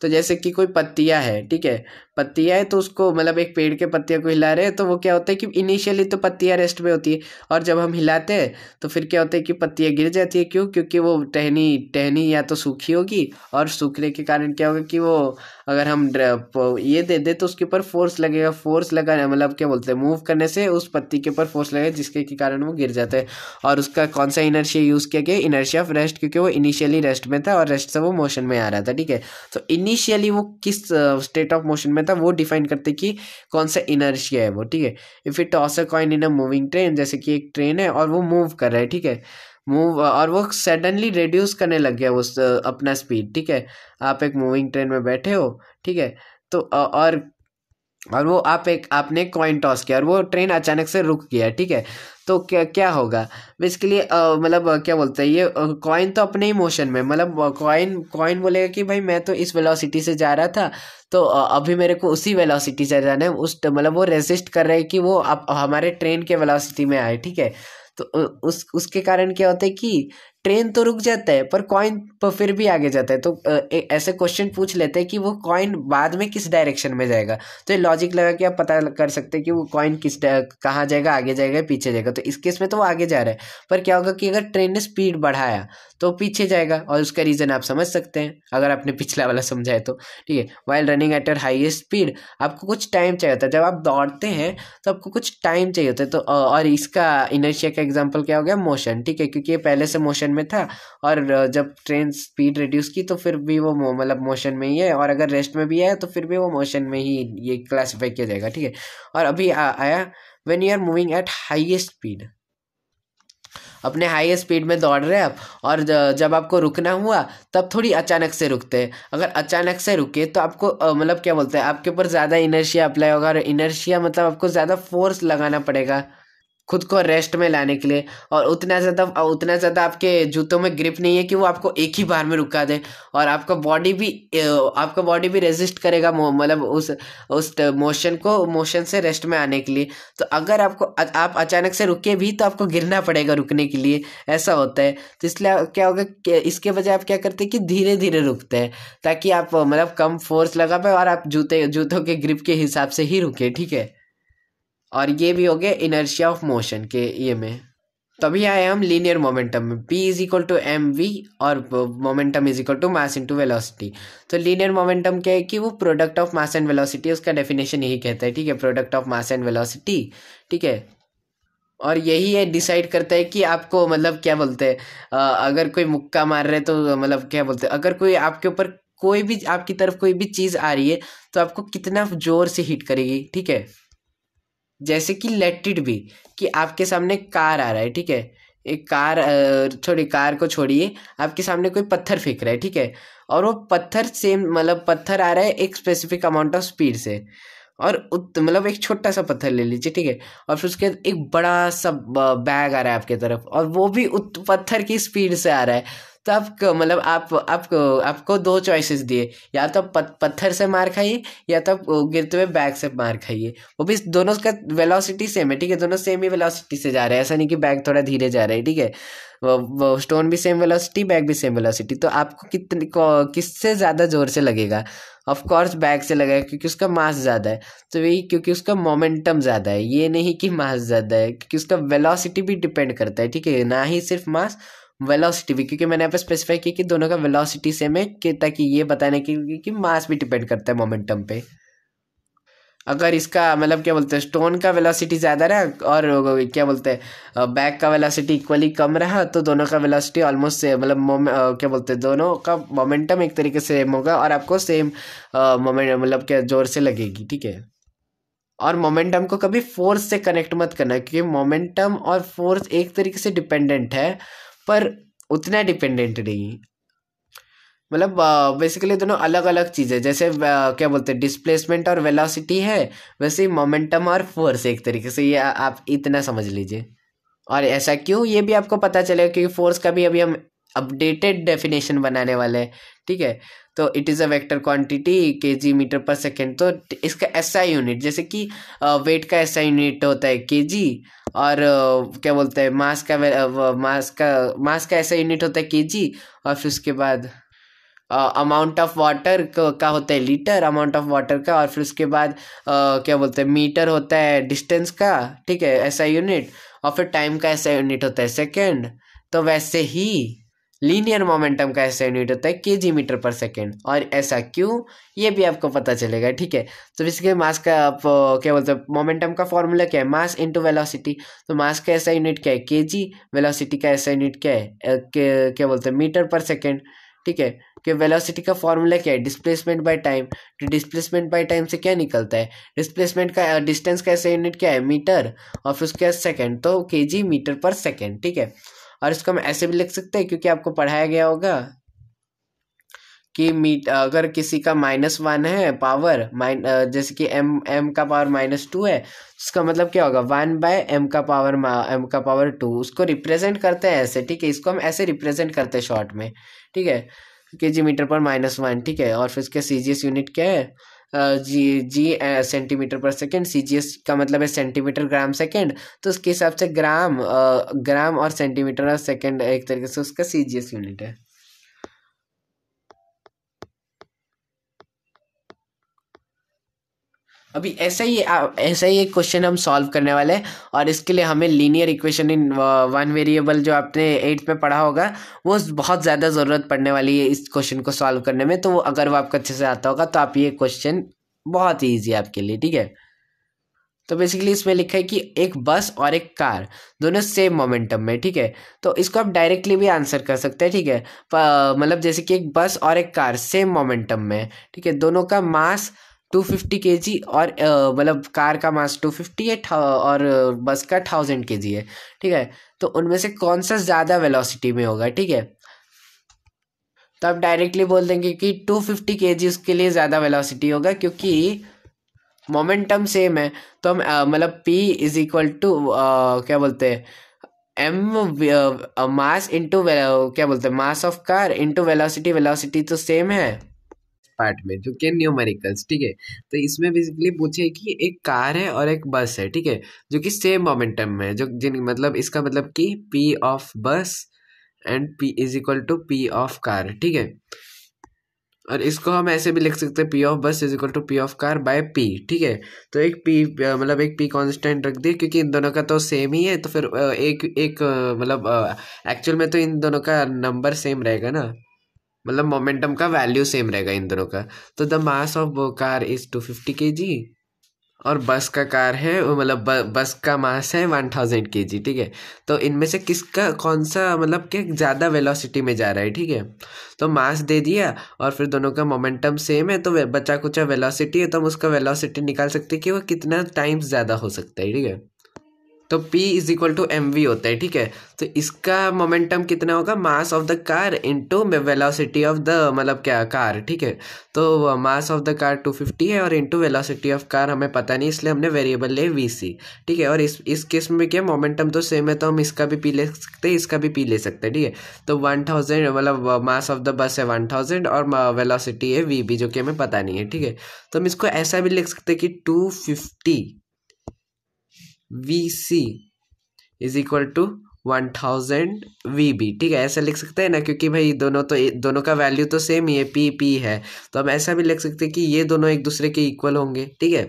तो जैसे कि कोई पत्तियाँ है ठीक है पत्तियाँ है तो उसको मतलब एक पेड़ के पत्तियों को हिला रहे हैं तो वो क्या होता है कि इनिशियली तो पत्तियाँ रेस्ट में होती है और जब हम हिलाते हैं तो फिर क्या होता है कि पत्तियाँ गिर जाती है क्यों क्योंकि वो टहनी टहनी या तो सूखी होगी और सूखने के कारण क्या होगा कि वो अगर हम ये दे दें तो उसके ऊपर फोर्स लगेगा फोर्स लगा मतलब क्या बोलते हैं मूव करने से उस पत्ती के ऊपर फोर्स लगेगा जिसके कारण वो गिर जाता है और उसका कौन सा इनर्शिया यूज़ किया गया इनर्शिया ऑफ रेस्ट क्योंकि वो इनिशियली रेस्ट में था और रेस्ट से वो मोशन में आ रहा था ठीक है तो इन इनिशियली वो किस स्टेट ऑफ मोशन में था वो डिफाइन करते कि कौन सा इनर्शिया है वो ठीक है if it toss a coin in a moving train जैसे कि एक ट्रेन है और वो मूव कर रहा है ठीक है मूव और वो सडनली रिड्यूस करने लग गया उस अपना स्पीड ठीक है आप एक मूविंग ट्रेन में बैठे हो ठीक है तो और और वो आप एक आपने कॉइन टॉस किया और वो ट्रेन अचानक से रुक गया ठीक है तो क्या क्या होगा बेसिकली मतलब क्या बोलते हैं ये कॉइन तो अपने ही मोशन में मतलब कॉइन कॉइन बोलेगा कि भाई मैं तो इस वेलोसिटी से जा रहा था तो अभी मेरे को उसी वेलोसिटी से जाना है उस मतलब वो रेजिस्ट कर रहे हैं कि वो आप हमारे ट्रेन के वेलोसिटी में आए ठीक है तो उस उसके कारण क्या होता है कि ट्रेन तो रुक जाता है पर कॉइन पर फिर भी आगे जाता है तो ऐसे क्वेश्चन पूछ लेते हैं कि वो कॉइन बाद में किस डायरेक्शन में जाएगा तो ये लॉजिक लगा के आप पता कर सकते हैं कि वो कॉइन किस कहाँ जाएगा आगे जाएगा पीछे जाएगा तो इस केस में तो वो आगे जा रहा है पर क्या होगा कि अगर ट्रेन ने स्पीड बढ़ाया तो पीछे जाएगा और उसका रीज़न आप समझ सकते हैं अगर आपने पिछला वाला समझाए तो ठीक है while running at our highest speed आपको कुछ टाइम चाहिए होता है जब आप दौड़ते हैं तो आपको कुछ टाइम चाहिए होता है तो और इसका इनर्शिया का एग्जाम्पल क्या हो गया मोशन ठीक है क्योंकि ये पहले से मोशन में था और जब ट्रेन स्पीड रिड्यूस की तो फिर भी वो मतलब मोशन में ही है और अगर रेस्ट में भी आया तो फिर भी वो मोशन में ही ये क्लासीफाई किया जाएगा ठीक है और अभी आ, आया when you are moving at highest speed अपने हाई स्पीड में दौड़ रहे हैं आप और जब आपको रुकना हुआ तब थोड़ी अचानक से रुकते हैं अगर अचानक से रुके तो आपको मतलब क्या बोलते हैं आपके ऊपर ज़्यादा इनर्शिया अप्लाई होगा और इनर्शिया मतलब आपको ज़्यादा फोर्स लगाना पड़ेगा खुद को रेस्ट में लाने के लिए और उतना ज़्यादा उतना ज़्यादा आपके जूतों में ग्रिप नहीं है कि वो आपको एक ही बार में रुका दे और आपका बॉडी भी आपका बॉडी भी रेजिस्ट करेगा मतलब उस उस मोशन को मोशन से रेस्ट में आने के लिए तो अगर आपको आप अचानक से रुके भी तो आपको गिरना पड़ेगा रुकने के लिए ऐसा होता है तो इसलिए क्या होगा इसके बजाय आप क्या करते हैं कि धीरे धीरे रुकते हैं ताकि आप मतलब कम फोर्स लगा पाए और आप जूते जूतों के ग्रिप के हिसाब से ही रुके ठीक है और ये भी हो गया इनर्शिया ऑफ मोशन के ये में तभी आए हम लीनियर मोमेंटम में P is equal to M V और momentum is equal to mass into velocity तो लीनियर मोमेंटम क्या है कि वो product of mass and velocity उसका डेफिनेशन यही कहता है ठीक है product of mass and velocity ठीक है और यही है डिसाइड करता है कि आपको मतलब क्या बोलते हैं अगर कोई मुक्का मार रहे तो मतलब क्या बोलते हैं अगर कोई आपके ऊपर कोई भी आपकी तरफ कोई भी चीज़ आ रही है तो आपको कितना ज़ोर से हिट करेगी ठीक है जैसे कि लेट इट बी कि आपके सामने कार आ रहा है ठीक है एक कार छोड़ी कार को छोड़िए आपके सामने कोई पत्थर फेंक रहा है ठीक है और वो पत्थर सेम मतलब पत्थर आ रहा है एक स्पेसिफिक अमाउंट ऑफ स्पीड से और मतलब एक छोटा सा पत्थर ले लीजिए ठीक है और फिर उसके बाद एक बड़ा सा बैग आ रहा है आपके तरफ और वो भी उत पत्थर की स्पीड से आ रहा है आपको मतलब आप आपको आपको दो चॉइसेस दिए या तो पत्थर से मार खाइए या तो गिरते हुए बैग से मार खाइए वो भी दोनों का वेलोसिटी सेम है ठीक है दोनों सेम ही वेलोसिटी से जा रहे हैं ऐसा नहीं कि बैग थोड़ा धीरे जा रहा है ठीक है वो स्टोन भी सेम वेलोसिटी बैग भी सेम वेलोसिटी तो आपको कितने किससे ज़्यादा जोर से लगेगा ऑफकोर्स बैग से लगेगा क्योंकि उसका मास ज़्यादा है तो वही क्योंकि उसका मोमेंटम ज़्यादा है ये नहीं कि मास ज़्यादा है क्योंकि उसका वेलोसिटी भी डिपेंड करता है ठीक है ना ही सिर्फ मास वेलोसिटी भी क्योंकि मैंने यहाँ पे स्पेसिफाई किया कि दोनों का वेलोसिटी सेम है कि ताकि ये बताने के लिए कि मास भी डिपेंड करता है मोमेंटम पे अगर इसका मतलब क्या बोलते हैं स्टोन का वेलोसिटी ज़्यादा रहा और क्या बोलते हैं बैग का वेलोसिटी इक्वली कम रहा तो दोनों का वेलोसिटी ऑलमोस्ट सेम मतलब क्या बोलते हैं दोनों का मोमेंटम एक तरीके से सेम होगा और आपको सेम मोमेंट मतलब क्या जोर से लगेगी ठीक है और मोमेंटम को कभी फोर्स से कनेक्ट मत करना क्योंकि मोमेंटम और फोर्स एक तरीके से डिपेंडेंट है पर उतना डिपेंडेंट नहीं मतलब बेसिकली दोनों अलग अलग चीज़ें जैसे क्या बोलते हैं डिस्प्लेसमेंट और वेलोसिटी है वैसे ही मोमेंटम और फोर्स एक तरीके से ये आप इतना समझ लीजिए और ऐसा क्यों ये भी आपको पता चलेगा क्योंकि फोर्स का भी अभी हम अपडेटेड डेफिनेशन बनाने वाले हैं ठीक है तो it is a vector quantity K G metre पर सेकेंड तो इसका ऐसा यूनिट जैसे कि वेट का ऐसा यूनिट होता है के जी और क्या बोलते हैं मास का मास का मास का ऐसा यूनिट होता है के जी और फिर उसके बाद अमाउंट ऑफ वाटर का होता है लीटर अमाउंट ऑफ वाटर का और फिर उसके बाद uh, क्या बोलते हैं मीटर होता है डिस्टेंस का ठीक है ऐसा यूनिट और फिर टाइम का ऐसा यूनिट होता है सेकेंड तो वैसे ही लीनियर मोमेंटम का ऐसा यूनिट होता है के जी मीटर पर सेकेंड और ऐसा क्यों ये भी आपको पता चलेगा ठीक है तो इसके मास का आप क्या बोलते हैं मोमेंटम का फॉर्मूला क्या है मास इंटू वेलोसिटी तो मास का ऐसा यूनिट क्या है के जी वेलोसिटी का ऐसा यूनिट क्या है क्या बोलते हैं मीटर पर सेकेंड ठीक है कि वेलोसिटी का फॉर्मूला क्या है डिस्प्लेसमेंट बाय टाइम तो डिस्प्लेसमेंट बाय टाइम से क्या निकलता है डिस्प्लेसमेंट का डिस्टेंस का ऐसा यूनिट क्या है मीटर और फिर उसके बाद सेकेंड तो के जी मीटर पर सेकेंड ठीक है और इसको हम ऐसे भी लिख सकते हैं क्योंकि आपको पढ़ाया गया होगा कि मीट अगर किसी का माइनस वन है पावर माइन जैसे कि एम एम का पावर माइनस टू है उसका मतलब क्या होगा वन बाय एम का पावर एम का पावर टू उसको रिप्रेजेंट करते हैं ऐसे ठीक है इसको हम ऐसे रिप्रेजेंट करते हैं शॉर्ट में ठीक है K G metre per minus one ठीक है और फिर इसके सी जी एस यूनिट क्या है G G centimetre per second C G S का मतलब है सेंटीमीटर ग्राम सेकेंड तो उसके हिसाब से ग्राम ग्राम और सेंटीमीटर और सेकेंड एक तरीके से उसका सी जी एस यूनिट है अभी ऐसा ही ऐसा ही एक क्वेश्चन हम सॉल्व करने वाले हैं और इसके लिए हमें linear equation in one variable जो आपने एट्थ में पढ़ा होगा वो बहुत ज़्यादा ज़रूरत पड़ने वाली है इस क्वेश्चन को सॉल्व करने में तो अगर वो आपको अच्छे से आता होगा तो आप ये क्वेश्चन बहुत ही ईजी है आपके लिए ठीक है तो बेसिकली इसमें लिखा है कि एक बस और एक कार दोनों सेम मोमेंटम में ठीक है तो इसको आप डायरेक्टली भी आंसर कर सकते हैं ठीक है मतलब जैसे कि एक बस और एक कार सेम मोमेंटम में ठीक है दोनों का मास टू फिफ्टी के जी और मतलब कार का मास टू फिफ्टी है और बस का थाउजेंड के जी है ठीक है तो उनमें से कौन सा ज़्यादा वेलोसिटी में होगा ठीक है तो आप डायरेक्टली बोल देंगे कि टू फिफ्टी के जी उसके लिए ज़्यादा वेलोसिटी होगा क्योंकि मोमेंटम सेम है तो हम मतलब पी इज इक्वल टू क्या बोलते हैं एम मास इंटू क्या बोलते हैं mass of car into velocity velocity तो सेम है पार्ट में जो कि न्यूमेरिकल्स ठीक है तो इसमें बेसिकली पूछे कि एक कार है और एक बस है ठीक है जो कि सेम मोमेंटम में है जो जिन मतलब इसका मतलब कि P of bus and P is equal to P of car ठीक है और इसको हम ऐसे भी लिख सकते हैं P of bus is equal to P of car by P ठीक है तो एक पी मतलब एक पी कांस्टेंट रख दिए क्योंकि इन दोनों का तो सेम ही है तो फिर एक एक मतलब एक्चुअल में तो इन दोनों का नंबर सेम रहेगा ना मतलब मोमेंटम का वैल्यू सेम रहेगा इन दोनों का तो द मास ऑफ वो car is two fifty K G और बस का कार है मतलब बस का मास है वन थाउजेंड के जी ठीक है तो इनमें से किसका कौन सा मतलब कि ज़्यादा वेलोसिटी में जा रहा है ठीक है तो मास दे दिया और फिर दोनों का मोमेंटम सेम है तो बचा कुचा वेलोसिटी है तो हम उसका वेलोसिटी निकाल सकते हैं कि वह कितना टाइम्स ज़्यादा हो सकता है ठीक है तो P is equal to M V होता है ठीक है तो इसका मोमेंटम कितना होगा mass of the car into velocity of the मतलब क्या कार ठीक है तो mass of the car two fifty है और इंटू वेलोसिटी ऑफ कार हमें पता नहीं इसलिए हमने वेरिएबल ले वी सी ठीक है और इस इस केस में क्या मोमेंटम तो सेम है तो हम इसका भी पी ले सकते हैं इसका भी पी ले सकते हैं ठीक है तो वन थाउजेंड मतलब मास ऑफ द बस है वन थाउजेंड और वेलासिटी है वी बी जो कि हमें पता नहीं है ठीक है तो हम इसको ऐसा भी लिख सकते हैं कि two fifty V C is equal to one thousand V B ठीक है ऐसा लिख सकते हैं ना क्योंकि भाई दोनों तो दोनों का वैल्यू तो सेम ही है पी पी है तो हम ऐसा भी लिख सकते हैं कि ये दोनों एक दूसरे के इक्वल होंगे ठीक है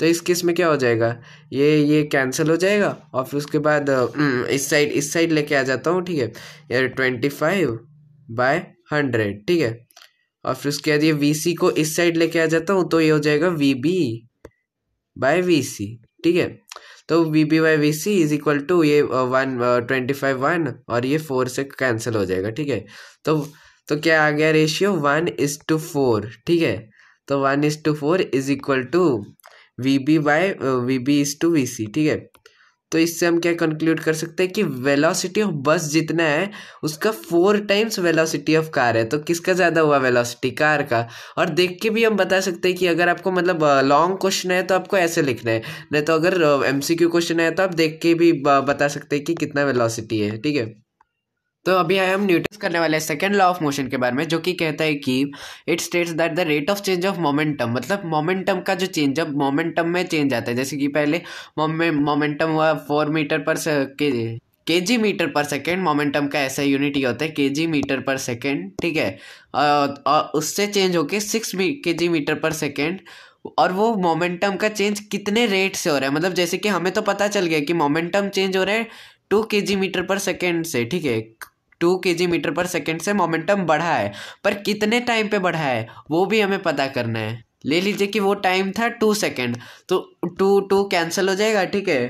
तो इस केस में क्या हो जाएगा ये ये कैंसिल हो जाएगा और फिर उसके बाद हम्म, इस साइड इस साइड लेके आ जाता हूँ ठीक है यार ट्वेंटी फाइव बाय हंड्रेड ठीक है और फिर उसके बाद ये वी सी को इस साइड लेके आ जाता हूँ तो ये हो जाएगा V B by V C ठीक है तो V B by V C is equal to ये वन ट्वेंटी फाइव वन और ये फोर से कैंसिल हो जाएगा ठीक है तो तो क्या आ गया ratio one is to four ठीक है तो one is to four is equal to V B by V B is to V C ठीक है तो इससे हम क्या कंक्लूड कर सकते हैं कि वेलोसिटी ऑफ बस जितना है उसका four times velocity of car है तो किसका ज़्यादा हुआ वेलोसिटी कार का और देख के भी हम बता सकते हैं कि अगर आपको मतलब लॉन्ग क्वेश्चन है तो आपको ऐसे लिखना है नहीं तो अगर एम क्वेश्चन है तो आप देख के भी बता सकते हैं कि कितना वेलासिटी है ठीक है तो अभी हम न्यूटन करने वाले हैं सेकेंड लॉ ऑफ मोशन के बारे में जो कि कहता है कि it states that the rate of change of momentum मतलब मोमेंटम का जो चेंज अब मोमेंटम में चेंज आता है जैसे कि पहले मोमेंटम हुआ four metre per K K G metre पर सेकेंड मोमेंटम का ऐसा यूनिट ही होता है के जी मीटर पर सेकेंड ठीक है और, और उससे चेंज होके सिक्स के जी मीटर पर सेकेंड और वो मोमेंटम का चेंज कितने रेट से हो रहा है मतलब जैसे कि हमें तो पता चल गया कि मोमेंटम चेंज हो रहा है टू के जी मीटर पर सेकेंड से ठीक है टू के जी मीटर पर सेकेंड से मोमेंटम बढ़ा है पर कितने टाइम पे बढ़ा है वो भी हमें पता करना है ले लीजिए कि वो टाइम था टू सेकेंड तो टू टू कैंसिल हो जाएगा ठीक है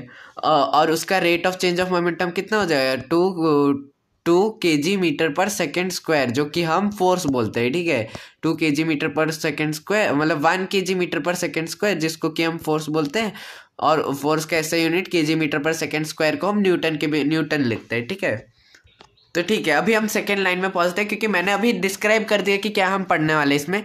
और उसका rate of change of momentum कितना हो जाएगा two two K G metre पर सेकेंड स्क्वायर जो कि हम फोर्स बोलते हैं ठीक है टू के जी मीटर पर सेकेंड स्क्वायर मतलब वन के जी मीटर पर सेकेंड स्क्वायर जिसको कि हम फोर्स बोलते हैं और फोर्स का ऐसा यूनिट के जी मीटर पर सेकेंड स्क्वायर को हम न्यूटन के न्यूटन लिखते हैं ठीक है तो ठीक है अभी हम सेकेंड लाइन में पहुँचते हैं क्योंकि मैंने अभी डिस्क्राइब कर दिया कि क्या हम पढ़ने वाले इसमें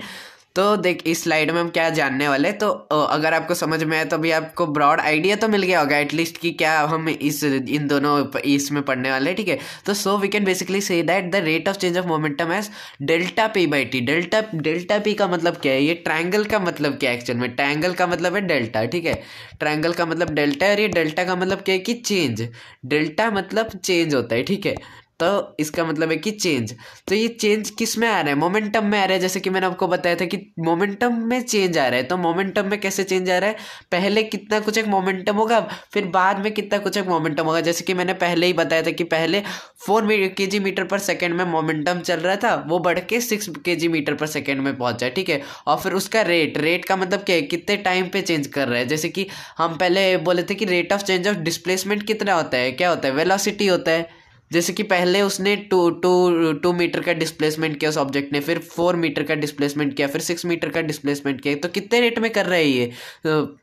तो देख इस स्लाइड में हम क्या जानने वाले तो अगर आपको समझ में आए तो अभी आपको ब्रॉड आइडिया तो मिल गया होगा एटलीस्ट कि क्या हम इस इन दोनों इसमें पढ़ने वाले हैं ठीक है तो so we can basically say that the rate of change of momentum as delta P by T delta delta P का मतलब क्या है ये ट्रायंगल का मतलब क्या है एक्चुअल में ट्रायंगल का मतलब है डेल्टा ठीक है ट्रायंगल का मतलब डेल्टा है और ये डेल्टा का मतलब क्या है कि चेंज डेल्टा मतलब चेंज होता है ठीक है तो इसका मतलब है कि चेंज तो ये चेंज किस में आ रहा है मोमेंटम में आ रहा है जैसे कि मैंने आपको बताया था कि मोमेंटम में चेंज आ रहा है तो मोमेंटम में कैसे चेंज आ रहा है पहले कितना कुछ एक मोमेंटम होगा फिर बाद में कितना कुछ एक मोमेंटम होगा जैसे कि मैंने पहले ही बताया था कि पहले फोर के जी मीटर पर सेकेंड में मोमेंटम चल रहा था वो बढ़ के सिक्स के जी मीटर पर सेकेंड में पहुंचा ठीक है और फिर उसका रेट रेट का मतलब क्या है कितने टाइम पर चेंज कर रहा है जैसे कि हम पहले बोले थे कि rate of change of displacement कितना होता है क्या होता है वेलोसिटी होता है जैसे कि पहले उसने टू टू टू मीटर का डिस्प्लेसमेंट किया उस ऑब्जेक्ट ने फिर फोर मीटर का डिस्प्लेसमेंट किया फिर सिक्स मीटर का डिस्प्लेसमेंट किया तो कितने रेट में कर रहा है ये तो,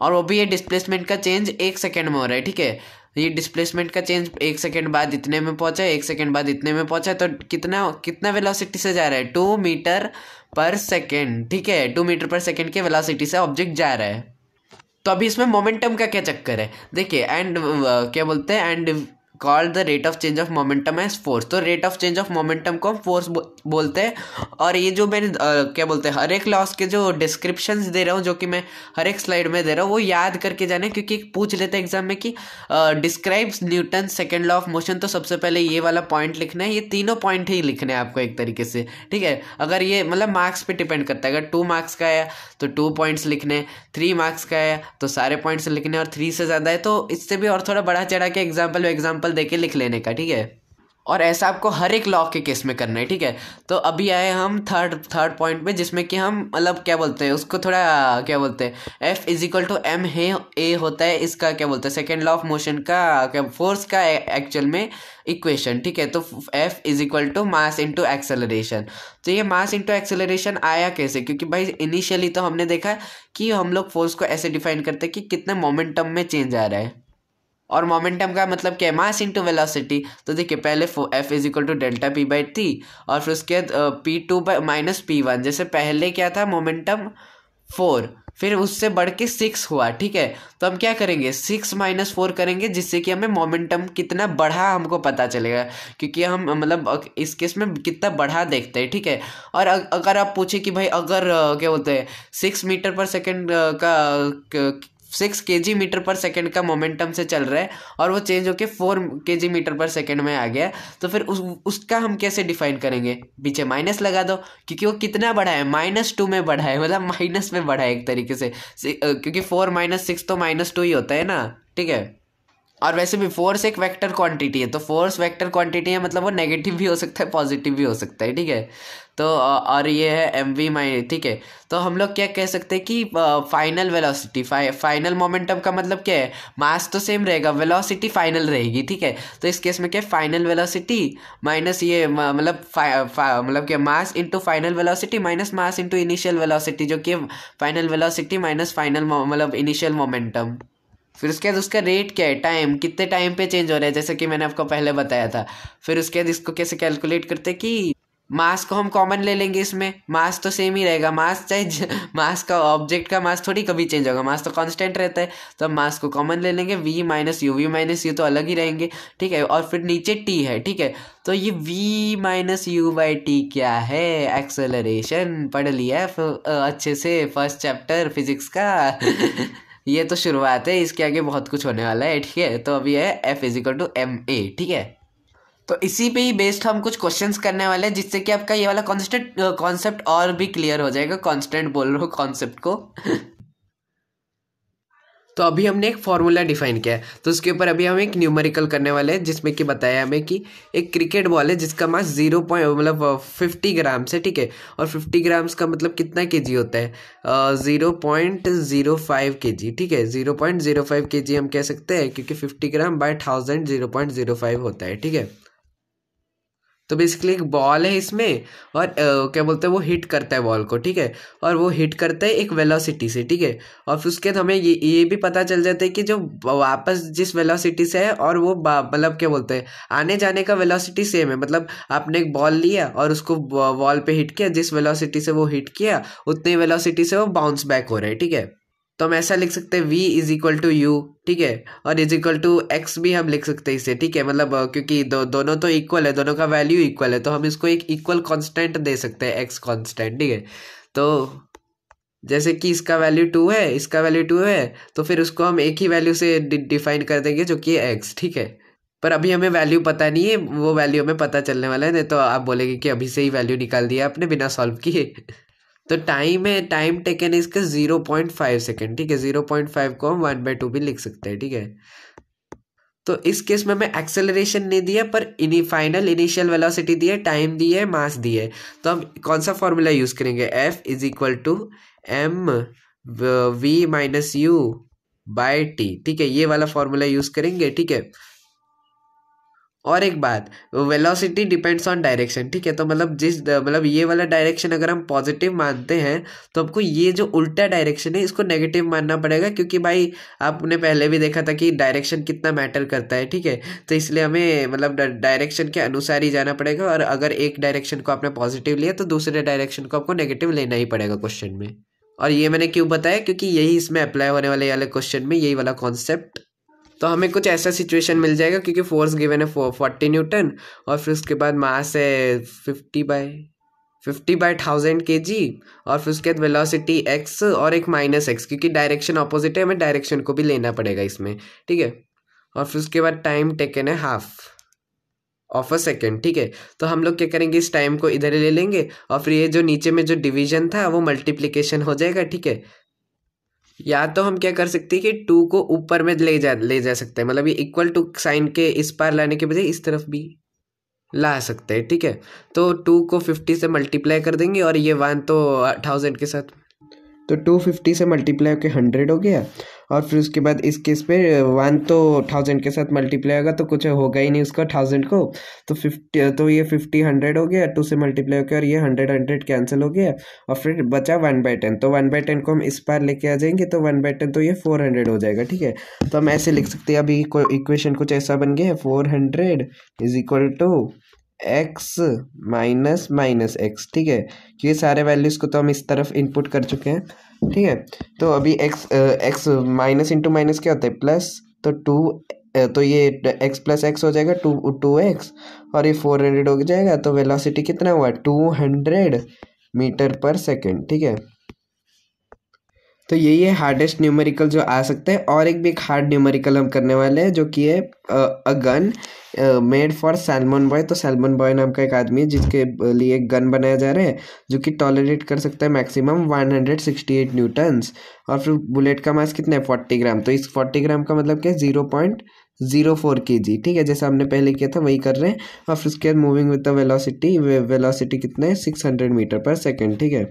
और वो भी ये डिस्प्लेसमेंट का चेंज एक सेकेंड में हो रहा है ठीक है ये डिस्प्लेसमेंट का चेंज एक सेकेंड बाद इतने में पहुंचा एक सेकेंड बाद इतने में पहुंचा तो कितना कितना वेलोसिटी से जा रहा है टू मीटर पर सेकेंड ठीक है टू मीटर पर सेकेंड के वेलोसिटी से ऑब्जेक्ट जा रहा है तो अभी इसमें मोमेंटम का क्या चक्कर है देखिए एंड uh, क्या बोलते हैं and called the rate of change of momentum as force तो rate of change of momentum को हम फोर्स बोलते हैं और ये जो मैंने क्या बोलते हैं हर एक लॉस के जो डिस्क्रिप्शन दे रहा हूँ जो कि मैं हर एक स्लाइड में दे रहा हूँ वो याद करके जाने क्योंकि पूछ लेते हैं एग्जाम में कि describes Newton second law of motion तो सबसे पहले ये वाला पॉइंट लिखना है ये तीनों पॉइंट ही लिखना है आपको एक तरीके से ठीक है अगर ये मतलब मार्क्स पे डिपेंड करता है अगर टू मार्क्स का है तो टू पॉइंट्स लिखने थ्री मार्क्स का है तो सारे पॉइंट्स लिखने और थ्री से ज़्यादा है तो इससे भी और थोड़ा बढ़ा चढ़ा के एग्जाम्पल एग्जाम्पल एग्जाम्पल दे लिख लेने का ठीक है और ऐसा आपको हर एक लॉ के केस में करना है ठीक है तो अभी आए हम थर्ड थर्ड पॉइंट पे जिसमें कि हम मतलब क्या बोलते हैं उसको थोड़ा क्या बोलते हैं F is equal to M है ए होता है इसका क्या बोलते हैं सेकेंड लॉ ऑफ मोशन का क्या फोर्स का एक्चुअल में इक्वेशन ठीक है तो F is equal to mass into acceleration तो ये मास इंटू एक्सेलरेशन आया कैसे क्योंकि भाई इनिशियली तो हमने देखा कि हम लोग फोर्स को ऐसे डिफाइन करते हैं कि कितने मोमेंटम में चेंज आ रहा है और मोमेंटम का मतलब क्या है मास इनटू वेलोसिटी तो देखिए पहले F is equal to delta P by थी और फिर उसके बाद P two by minus P one जैसे पहले क्या था मोमेंटम फोर फिर उससे बढ़ के सिक्स हुआ ठीक है तो हम क्या करेंगे सिक्स माइनस फोर करेंगे जिससे कि हमें मोमेंटम कितना बढ़ा हमको पता चलेगा क्योंकि हम मतलब इस केस में कितना बढ़ा देखते हैं ठीक है और अगर आप पूछे कि भाई अगर क्या बोलते हैं सिक्स मीटर पर सेकेंड का सिक्स के जी मीटर पर सेकेंड का मोमेंटम से चल रहा है और वो चेंज होकर फोर के जी मीटर पर सेकेंड में आ गया तो फिर उस उसका हम कैसे डिफाइन करेंगे पीछे माइनस लगा दो क्योंकि वो कितना बढ़ा है माइनस टू में बढ़ा है मतलब माइनस में बढ़ा है एक तरीके से क्योंकि फोर माइनस सिक्स तो माइनस टू ही होता है ना ठीक है और वैसे भी फोर्स एक वेक्टर क्वांटिटी है तो फोर्स वेक्टर क्वांटिटी है मतलब वो नेगेटिव भी हो सकता है पॉजिटिव भी हो सकता है ठीक है तो और ये है एम वी माई ठीक है तो हम लोग क्या कह सकते हैं कि फाइनल वेलोसिटी फाइ फाइनल मोमेंटम का मतलब क्या है मास तो सेम रहेगा वेलोसिटी फाइनल रहेगी ठीक है तो इस केस में क्या फाइनल वेलोसिटी माइनस ये मतलब मतलब क्या mass into final velocity minus mass into initial velocity जो कि फाइनल वेलोसिटी माइनस फाइनल मतलब इनिशियल मोमेंटम फिर उसके बाद उसका रेट क्या है टाइम कितने टाइम पे चेंज हो रहा है जैसे कि मैंने आपको पहले बताया था फिर उसके बाद इसको कैसे कैलकुलेट करते कि मास को हम कॉमन ले लेंगे इसमें मास तो सेम ही रहेगा मास चाहे मास का ऑब्जेक्ट का मास थोड़ी कभी चेंज होगा मास तो कांस्टेंट रहता है तो हम मास को कॉमन ले लेंगे V minus U V minus U तो अलग ही रहेंगे ठीक है और फिर नीचे टी है ठीक है तो ये V minus U by T क्या है एक्सेलरेशन पढ़ लिया अच्छे से फर्स्ट चैप्टर फिजिक्स का ये तो शुरुआत है इसके आगे बहुत कुछ होने वाला है ठीक है तो अभी है F is equal to M A ठीक है तो इसी पे ही बेस्ड हम कुछ क्वेश्चंस करने वाले हैं जिससे कि आपका ये वाला कॉन्स्टेंट कॉन्सेप्ट और भी क्लियर हो जाएगा कॉन्स्टेंट बोल रहा हूँ कॉन्सेप्ट को तो अभी हमने एक फार्मूला डिफाइन किया है तो उसके ऊपर अभी हम एक न्यूमेरिकल करने वाले हैं जिसमें कि बताया हमें कि एक क्रिकेट बॉल है जिसका मास जीरो पॉइंट मतलब फिफ्टी ग्राम्स है ठीक है और फिफ्टी ग्राम्स का मतलब कितना के जी होता है ज़ीरो पॉइंट ज़ीरो फाइव के जी ठीक है ज़ीरो पॉइंट ज़ीरो फाइव के जी हम कह सकते हैं क्योंकि fifty gram by thousand zero point zero five होता है ठीक है तो बेसिकली एक बॉल है इसमें और uh, क्या बोलते हैं वो हिट करता है बॉल को ठीक है और वो हिट करता है एक वेलोसिटी से ठीक है और फिर उसके बाद हमें ये ये भी पता चल जाता है कि जो वापस जिस वेलोसिटी से है और वो मतलब क्या बोलते हैं आने जाने का वेलोसिटी सेम है मतलब आपने एक बॉल लिया और उसको वॉल पे हिट किया जिस वेलोसिटी से वो हिट किया उतनी वेलोसिटी से वो बाउंस बैक हो रहा है ठीक है तो हम ऐसा लिख सकते हैं v is equal to u ठीक है और इज इक्वल टू एक्स भी हम लिख सकते हैं इसे ठीक है मतलब क्योंकि दो दोनों तो इक्वल है दोनों का वैल्यू इक्वल है तो हम इसको एक इक्वल कांस्टेंट दे सकते हैं एक्स कांस्टेंट ठीक है तो जैसे कि इसका वैल्यू टू है इसका वैल्यू टू है तो फिर उसको हम एक ही वैल्यू से डिफाइन कर देंगे जो कि एक्स ठीक है पर अभी हमें वैल्यू पता नहीं है वो वैल्यू हमें पता चलने वाला है नहीं तो आप बोलेंगे कि अभी से ही वैल्यू निकाल दिया आपने बिना सॉल्व किए तो टाइम है टाइम टेकन इसका ज़ीरो पॉइंट फाइव सेकेंड ठीक है ज़ीरो पॉइंट फाइव को हम वन बाई टू भी लिख सकते हैं ठीक है तो इस केस में हमें एक्सेलरेशन नहीं दिया पर इनी फाइनल इनिशियल वेलोसिटी दी है टाइम दी है मास दी है तो हम कौन सा फॉर्मूला यूज़ करेंगे F is equal to M v minus u by t ठीक है ये वाला फॉर्मूला यूज़ करेंगे ठीक है और एक बात वेलोसिटी डिपेंड्स ऑन डायरेक्शन ठीक है तो मतलब जिस मतलब ये वाला डायरेक्शन अगर हम पॉजिटिव मानते हैं तो आपको ये जो उल्टा डायरेक्शन है इसको नेगेटिव मानना पड़ेगा क्योंकि भाई आपने पहले भी देखा था कि डायरेक्शन कितना मैटर करता है ठीक है तो इसलिए हमें मतलब डायरेक्शन के अनुसार ही जाना पड़ेगा और अगर एक डायरेक्शन को आपने पॉजिटिव लिया तो दूसरे डायरेक्शन को आपको नेगेटिव लेना ही पड़ेगा क्वेश्चन में और ये मैंने क्यों बताया क्योंकि यही इसमें अप्लाई होने वाले वाले क्वेश्चन में यही वाला कॉन्सेप्ट तो हमें कुछ ऐसा सिचुएशन मिल जाएगा क्योंकि फोर्स गिवन है फोर्टी न्यूटन और फिर उसके बाद मास है fifty by fifty by thousand K G और फिर उसके बाद वेलोसिटी एक्स और एक माइनस एक्स क्योंकि डायरेक्शन अपोजिट है हमें डायरेक्शन को भी लेना पड़ेगा इसमें ठीक है और फिर उसके बाद टाइम टेकन है हाफ ऑफ अ सेकेंड ठीक है तो हम लोग क्या करेंगे इस टाइम को इधर ले लेंगे और फिर ये जो नीचे में जो डिवीजन था वो मल्टीप्लीकेशन हो जाएगा ठीक है या तो हम क्या कर सकते हैं कि टू को ऊपर में ले जा ले जा सकते हैं मतलब ये इक्वल टू साइन के इस पार लाने के बजाय इस तरफ भी ला सकते हैं ठीक है तो टू को फिफ्टी से मल्टीप्लाई कर देंगे और ये वन तो थाउजेंड के साथ तो टू फिफ्टी से मल्टीप्लाई होकर हंड्रेड हो गया और फिर उसके बाद इस केस पे वन तो थाउजेंड के साथ मल्टीप्लाई होगा तो कुछ होगा ही नहीं उसका थाउजेंड को तो फिफ्टी तो ये फिफ्टी हंड्रेड हो गया टू से मल्टीप्लाई हो गया और ये हंड्रेड हंड्रेड कैंसिल हो गया और फिर बचा वन बाई टेन तो वन बाई टेन को हम इस पार लेके आ जाएंगे तो वन बाई टेन तो ये फोर हंड्रेड हो जाएगा ठीक है तो हम ऐसे लिख सकते हैं अभी कोई इक्वेशन कुछ ऐसा बन गया है four hundred is equal to x minus minus x ठीक है तो ये सारे वैल्यूज़ को तो हम इस तरफ इनपुट कर चुके हैं ठीक है तो अभी x x minus into minus क्या होता है प्लस तो टू तो ये x प्लस एक्स हो जाएगा टू टू एक्स और ये फोर हंड्रेड हो जाएगा तो वेलोसिटी कितना हुआ टू हंड्रेड मीटर पर सेकेंड ठीक है तो यही है हार्डेस्ट न्यूमेरिकल जो आ सकते हैं और एक भी एक हार्ड न्यूमेरिकल हम करने वाले हैं जो कि है a gun made for Salman boy तो सैलमन बॉय नाम का एक आदमी है जिसके लिए एक गन बनाया जा रहा है जो कि टॉलरेट कर सकता है मैक्सिमम 168 न्यूटन्स और फिर बुलेट का मास कितना है फोर्टी ग्राम तो इस फोर्टी ग्राम का मतलब क्या है zero point zero four K जी ठीक है जैसे हमने पहले किया था वही कर रहे हैं और फिर उसके बाद moving with the velocity velocity कितना है सिक्स हंड्रेड मीटर पर सेकेंड ठीक है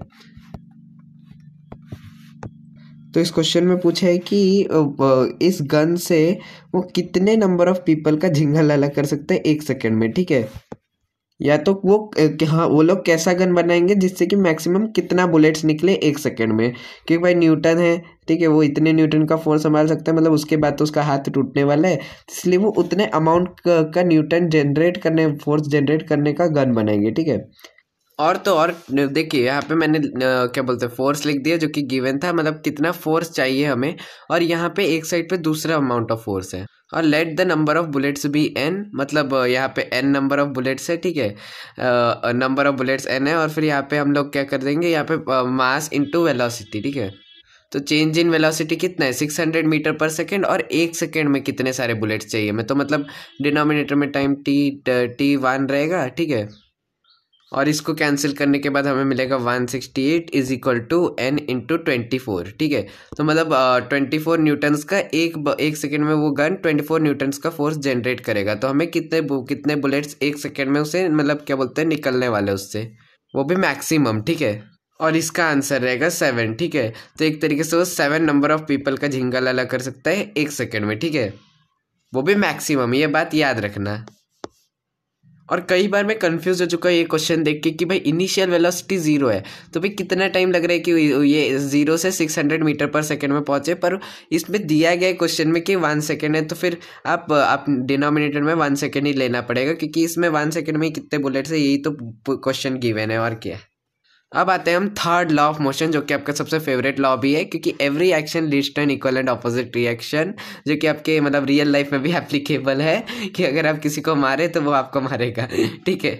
तो इस क्वेश्चन में पूछा है कि इस गन से वो कितने नंबर ऑफ पीपल का झिंगा लाला कर सकते हैं एक सेकेंड में ठीक है या तो वो हाँ वो लोग कैसा गन बनाएंगे जिससे कि मैक्सिमम कितना बुलेट्स निकले एक सेकेंड में क्योंकि भाई न्यूटन है ठीक है वो इतने न्यूटन का फोर्स संभाल सकता है मतलब उसके बाद तो उसका हाथ टूटने वाला है इसलिए वो उतने अमाउंट का, का न्यूटन जनरेट करने फोर्स जनरेट करने का गन बनाएंगे ठीक है और तो और देखिए यहाँ पे मैंने क्या बोलते हैं फोर्स लिख दिया जो कि गिवन था मतलब कितना फोर्स चाहिए हमें और यहाँ पे एक साइड पे दूसरा अमाउंट ऑफ फोर्स है और let the number of bullets भी एन मतलब यहाँ पे एन नंबर ऑफ बुलेट्स है ठीक है नंबर ऑफ बुलेट्स एन है और फिर यहाँ पे हम लोग क्या कर देंगे यहाँ पे मास इंटू वेलासिटी ठीक है तो चेंज इन वेलोसिटी कितना है सिक्स हंड्रेड मीटर पर सेकेंड और एक सेकेंड में कितने सारे बुलेट्स चाहिए मैं तो मतलब डिनोमिनेटर में टाइम टी टी वन रहेगा ठीक है और इसको कैंसिल करने के बाद हमें मिलेगा one sixty eight is equal to n into twenty four ठीक है तो मतलब ट्वेंटी फोर न्यूटन्स का एक एक सेकेंड में वो गन ट्वेंटी फोर न्यूटन्स का फोर्स जनरेट करेगा तो हमें कितने कितने बुलेट्स एक सेकेंड में उसे मतलब क्या बोलते हैं निकलने वाले उससे वो भी मैक्सिमम ठीक है और इसका आंसर रहेगा सेवन ठीक है तो एक तरीके से वो सेवन नंबर ऑफ पीपल का झिंगा लाला कर सकता है एक सेकेंड में ठीक है वो भी मैक्सिमम ये बात याद रखना और कई बार मैं कंफ्यूज हो चुका ये क्वेश्चन देख के कि भाई इनिशियल वेलोसिटी ज़ीरो है तो भाई कितना टाइम लग रहा है कि ये ज़ीरो से सिक्स हंड्रेड मीटर पर सेकेंड में पहुँचे पर इसमें दिया गया क्वेश्चन में कि वन सेकेंड है तो फिर आप आप डिनोमिनेटर में वन सेकेंड ही लेना पड़ेगा क्योंकि इसमें वन सेकेंड में कितने बुलेट्स है यही तो क्वेश्चन गिवेन है और क्या है अब आते हैं हम थर्ड लॉ ऑफ मोशन जो कि आपका सबसे फेवरेट लॉ भी है क्योंकि every action leads to an equal and opposite reaction जो कि आपके मतलब रियल लाइफ में भी एप्लीकेबल है कि अगर आप किसी को मारे तो वो आपको मारेगा ठीक है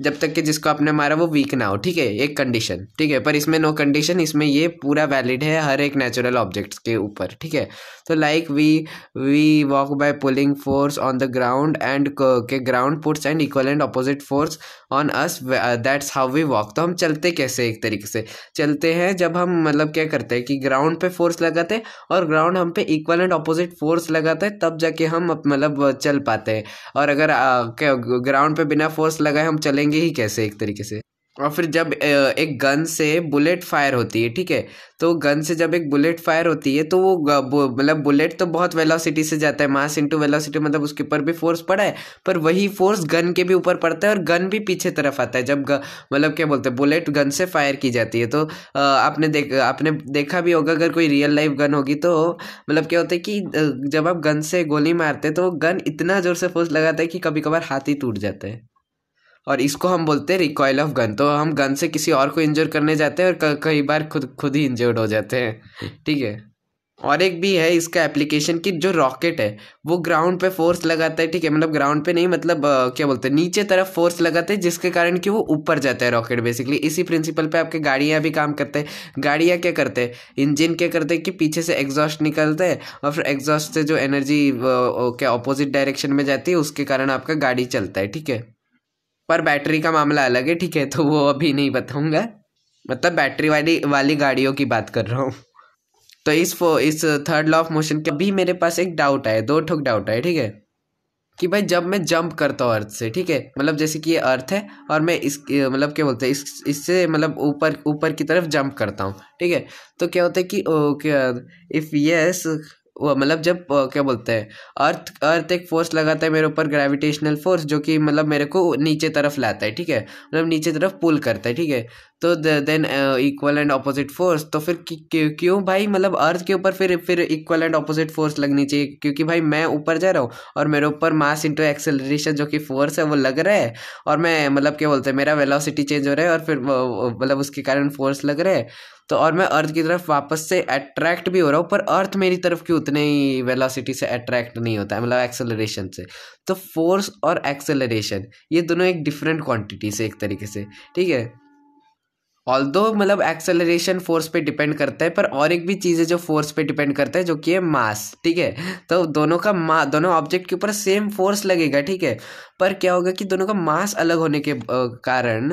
जब तक कि जिसको आपने मारा वो वीक ना हो ठीक है एक कंडीशन ठीक है पर इसमें नो कंडीशन इसमें ये पूरा वैलिड है हर एक नेचुरल ऑब्जेक्ट्स के ऊपर ठीक है तो like we we walk by pulling force on the ground and के ground puts and equal and opposite force on us that's how we walk तो हम चलते कैसे एक तरीके से चलते हैं जब हम मतलब क्या करते हैं कि ग्राउंड पे फोर्स लगाते हैं और ग्राउंड हम पे इक्वल एंड अपोजिट फोर्स लगाते हैं तब जाके हम मतलब चल पाते हैं और अगर ग्राउंड uh, पे बिना फोर्स लगाए हम चलेंगे मारेंगे ही कैसे एक तरीके से और फिर जब एक गन से बुलेट फायर होती है ठीक है तो गन से जब एक बुलेट फायर होती है तो वो मतलब बुलेट तो बहुत वेलोसिटी से जाता है मास इनटू वेलोसिटी मतलब उसके ऊपर भी फोर्स पड़ा है पर वही फोर्स गन के भी ऊपर पड़ता है और गन भी पीछे तरफ आता है जब मतलब क्या बोलते हैं बुलेट गन से फायर की जाती है तो आपने देख आपने देखा भी होगा अगर कोई रियल लाइफ गन होगी तो मतलब क्या होता है कि जब आप गन से गोली मारते हैं तो गन इतना ज़ोर से फोर्स लगाता है कि कभी कभार हाथ ही टूट जाता है और इसको हम बोलते हैं रिकॉयल ऑफ गन तो हम गन से किसी और को इंजर करने जाते हैं और कई बार खुद खुद ही इंजोर्ड हो जाते हैं ठीक है और एक भी है इसका एप्लीकेशन कि जो रॉकेट है वो ग्राउंड पे फोर्स लगाता है ठीक है मतलब ग्राउंड पे नहीं मतलब आ, क्या बोलते हैं नीचे तरफ फोर्स लगाते हैं जिसके कारण कि वो ऊपर जाता है रॉकेट बेसिकली इसी प्रिंसिपल पे आपके गाड़ियाँ भी काम करते हैं गाड़ियाँ क्या करते हैं इंजन क्या करते हैं कि पीछे से एग्जॉस्ट निकलते हैं और फिर एग्जॉस्ट से जो एनर्जी क्या अपोजिट डायरेक्शन में जाती है उसके कारण आपका गाड़ी चलता है ठीक है पर बैटरी का मामला अलग है ठीक है तो वो अभी नहीं बताऊंगा मतलब बैटरी वाली वाली गाड़ियों की बात कर रहा हूँ तो इस फो इस थर्ड लॉ ऑफ मोशन के अभी मेरे पास एक डाउट आया दो ठोक डाउट आया ठीक है कि भाई जब मैं जंप करता हूँ अर्थ से ठीक है मतलब जैसे कि ये अर्थ है और मैं इस मतलब क्या बोलते हैं इस इससे मतलब ऊपर ऊपर की तरफ जंप करता हूँ ठीक है तो क्या होता है कि ओके इफ़ यस मतलब जब क्या बोलते हैं अर्थ अर्थ एक फोर्स लगाता है मेरे ऊपर ग्रेविटेशनल फोर्स जो कि मतलब मेरे को नीचे तरफ लाता है ठीक है मतलब नीचे तरफ पुल करता है ठीक है तो then equal and opposite force तो फिर क्यों भाई मतलब अर्थ के ऊपर फिर फिर इक्वल एंड ऑपोजिट फोर्स लगनी चाहिए क्योंकि भाई मैं ऊपर जा रहा हूँ और मेरे ऊपर मास इंटू एक्सेलरेशन जो कि फोर्स है वो लग रहा है और मैं मतलब क्या बोलते हैं मेरा वेलोसिटी चेंज हो रहा है और फिर मतलब उसके कारण फोर्स लग रहा है तो और मैं अर्थ की तरफ वापस से अट्रैक्ट भी हो रहा हूँ पर अर्थ मेरी तरफ की उतने ही वेलोसिटी से अट्रैक्ट नहीं होता है मतलब एक्सेलरेशन से तो फोर्स और एक्सेलरेशन ये दोनों एक डिफरेंट क्वांटिटी से एक तरीके से ठीक है ऑल दो मतलब एक्सेलरेशन फोर्स पे डिपेंड करता है पर और एक भी चीज़ है जो फोर्स पे डिपेंड करता है जो कि है मास ठीक है तो दोनों का मा दोनों ऑब्जेक्ट के ऊपर सेम फोर्स लगेगा ठीक है पर क्या होगा कि दोनों का मास अलग होने के कारण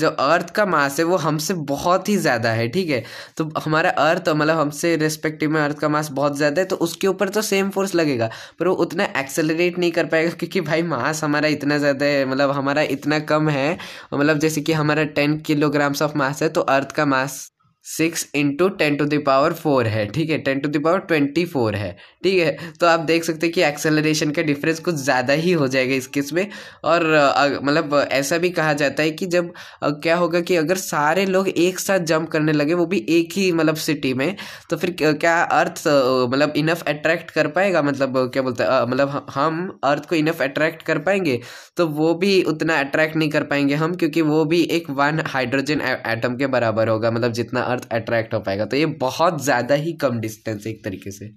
जो अर्थ का मास है वो हमसे बहुत ही ज़्यादा है ठीक है तो हमारा अर्थ मतलब हमसे रिस्पेक्टिव में अर्थ का मास बहुत ज़्यादा है तो उसके ऊपर तो सेम फोर्स लगेगा पर वो उतना एक्सेलरेट नहीं कर पाएगा क्योंकि भाई मास हमारा इतना ज़्यादा है मतलब हमारा इतना कम है मतलब जैसे कि हमारा टेन किलोग्राम्स ऑफ मास है तो अर्थ का mass six into ten to the power four है ठीक है ten to the power twenty four है ठीक है तो आप देख सकते हैं कि एक्सेलरेशन का डिफरेंस कुछ ज़्यादा ही हो जाएगा इस केस में और मतलब ऐसा भी कहा जाता है कि जब क्या होगा कि अगर सारे लोग एक साथ जंप करने लगे वो भी एक ही मतलब सिटी में तो फिर क्या अर्थ मतलब इनफ अट्रैक्ट कर पाएगा मतलब क्या बोलते हैं मतलब हम अर्थ को इनफ अट्रैक्ट कर पाएंगे तो वो भी उतना अट्रैक्ट नहीं कर पाएंगे हम क्योंकि वो भी एक वन हाइड्रोजन एटम के बराबर होगा मतलब जितना अर्थ अट्रैक्ट हो पाएगा तो ये बहुत ज़्यादा ही कम डिस्टेंस है एक तरीके से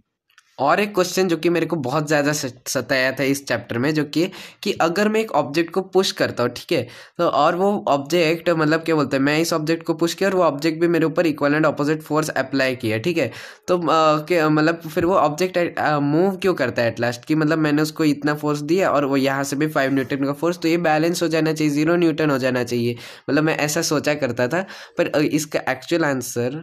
और एक क्वेश्चन जो कि मेरे को बहुत ज़्यादा सताया था इस चैप्टर में जो कि कि अगर मैं एक ऑब्जेक्ट को पुश करता हूँ ठीक है तो और वो ऑब्जेक्ट मतलब क्या बोलते हैं मैं इस ऑब्जेक्ट को पुश किया और वो ऑब्जेक्ट भी मेरे ऊपर equal and opposite force apply किया ठीक है तो मतलब फिर वो ऑब्जेक्ट मूव क्यों करता है एट लास्ट कि मतलब मैंने उसको इतना फोर्स दिया और वो यहाँ से भी फाइव न्यूटन का फोर्स तो ये बैलेंस हो जाना चाहिए ज़ीरो न्यूटन हो जाना चाहिए मतलब मैं ऐसा सोचा करता था पर इसका एक्चुअल आंसर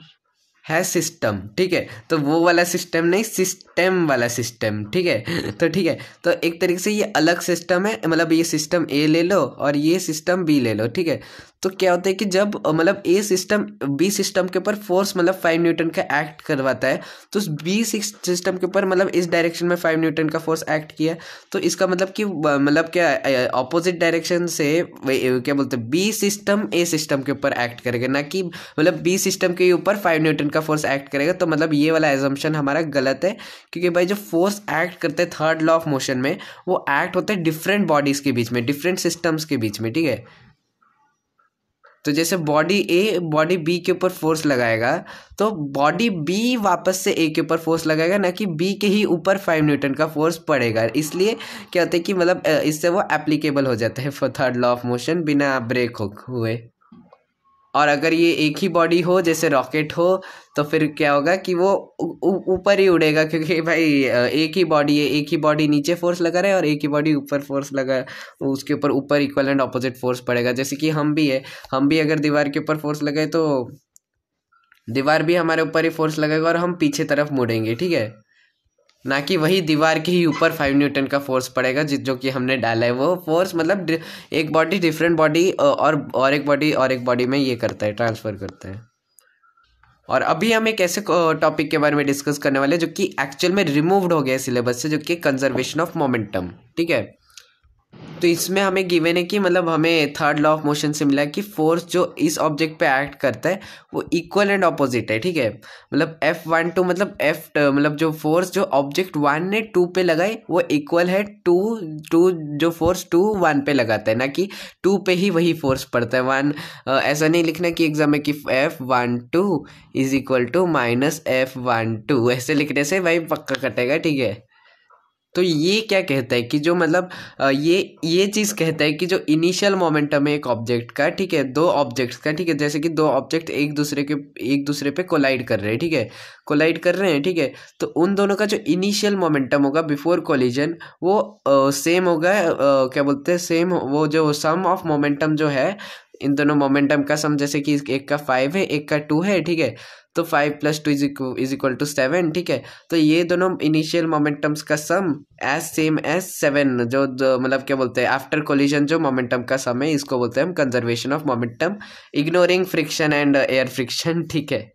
है सिस्टम ठीक है तो वो वाला सिस्टम नहीं सिस्टम वाला सिस्टम ठीक है तो ठीक है तो एक तरीके से ये अलग सिस्टम है मतलब ये सिस्टम ए ले लो और ये सिस्टम बी ले लो ठीक है तो क्या होता है कि जब मतलब ए सिस्टम बी सिस्टम के ऊपर फोर्स मतलब फाइव न्यूटन का एक्ट करवाता है तो उस बी सिस्टम के ऊपर मतलब इस डायरेक्शन में फाइव न्यूटन का फोर्स एक्ट किया तो इसका मतलब कि मतलब क्या ऑपोजिट डायरेक्शन से क्या बोलते हैं बी सिस्टम ए सिस्टम के ऊपर एक्ट करेगा ना कि मतलब बी सिस्टम के ऊपर फाइव न्यूटन का फोर्स एक्ट करेगा तो मतलब ये वाला एजम्पन हमारा गलत है क्योंकि भाई जो फोर्स एक्ट करते हैं थर्ड लॉ ऑफ मोशन में वो एक्ट होते हैं डिफरेंट बॉडीज़ के बीच में डिफरेंट सिस्टम्स के बीच में ठीक है तो जैसे बॉडी ए बॉडी बी के ऊपर फोर्स लगाएगा तो बॉडी बी वापस से ए के ऊपर फोर्स लगाएगा ना कि बी के ही ऊपर फाइव न्यूटन का फोर्स पड़ेगा इसलिए क्या होता है कि मतलब इससे वो एप्लीकेबल हो जाता है for third law of motion बिना ब्रेक हो हुए और अगर ये एक ही बॉडी हो जैसे रॉकेट हो तो फिर क्या होगा कि वो ऊपर ही उड़ेगा क्योंकि भाई एक ही बॉडी है एक ही बॉडी नीचे फोर्स लगा रहा है और एक ही बॉडी ऊपर फोर्स लगा उसके ऊपर ऊपर इक्वल एंड ऑपोजिट फोर्स पड़ेगा जैसे कि हम भी है हम भी अगर दीवार के ऊपर फोर्स लगाए तो दीवार भी हमारे ऊपर ही फोर्स लगेगा और हम पीछे तरफ मुड़ेंगे ठीक है ना कि वही दीवार के ही ऊपर फाइव न्यूटन का फोर्स पड़ेगा जिस जो कि हमने डाला है वो फोर्स मतलब एक बॉडी डिफरेंट बॉडी और और एक बॉडी और एक बॉडी में ये करता है ट्रांसफ़र करता है और अभी हम एक ऐसे टॉपिक के बारे में डिस्कस करने वाले जो कि एक्चुअल में रिमूव्ड हो गया सिलेबस से जो कि कंजर्वेशन ऑफ मोमेंटम ठीक है तो इसमें हमें गिवन है कि मतलब हमें थर्ड लॉ ऑफ मोशन से मिला कि फोर्स जो इस ऑब्जेक्ट पे एक्ट करता है वो इक्वल एंड ऑपोजिट है ठीक है मतलब एफ वन टू मतलब एफ मतलब जो फोर्स जो ऑब्जेक्ट वन ने टू पे लगाए वो इक्वल है टू टू जो फोर्स टू वन पे लगाता है ना कि टू पे ही वही फोर्स पड़ता है वन ऐसा नहीं लिखना कि एग्जाम में कि F one two is equal to minus F one two ऐसे लिखने से वही पक्का कटेगा ठीक है तो ये क्या कहता है कि जो मतलब ये ये चीज़ कहता है कि जो इनिशियल मोमेंटम है एक ऑब्जेक्ट का ठीक है दो ऑब्जेक्ट्स का ठीक है जैसे कि दो ऑब्जेक्ट एक दूसरे के एक दूसरे पे कोलाइड कर रहे हैं ठीक है कोलाइड कर रहे हैं ठीक है तो उन दोनों का जो इनिशियल मोमेंटम होगा बिफोर कोलिजन वो सेम होगा क्या बोलते हैं सेम वो जो सम ऑफ मोमेंटम जो है इन दोनों मोमेंटम का सम जैसे कि एक का फाइव है एक का टू है ठीक है तो five plus two is equal to seven ठीक है तो ये दोनों इनिशियल मोमेंटम्स का sum as same as seven जो, मतलब क्या बोलते हैं आफ्टर कोलिजन जो मोमेंटम का सम है इसको बोलते हैं हम conservation of momentum ignoring friction and air friction ठीक है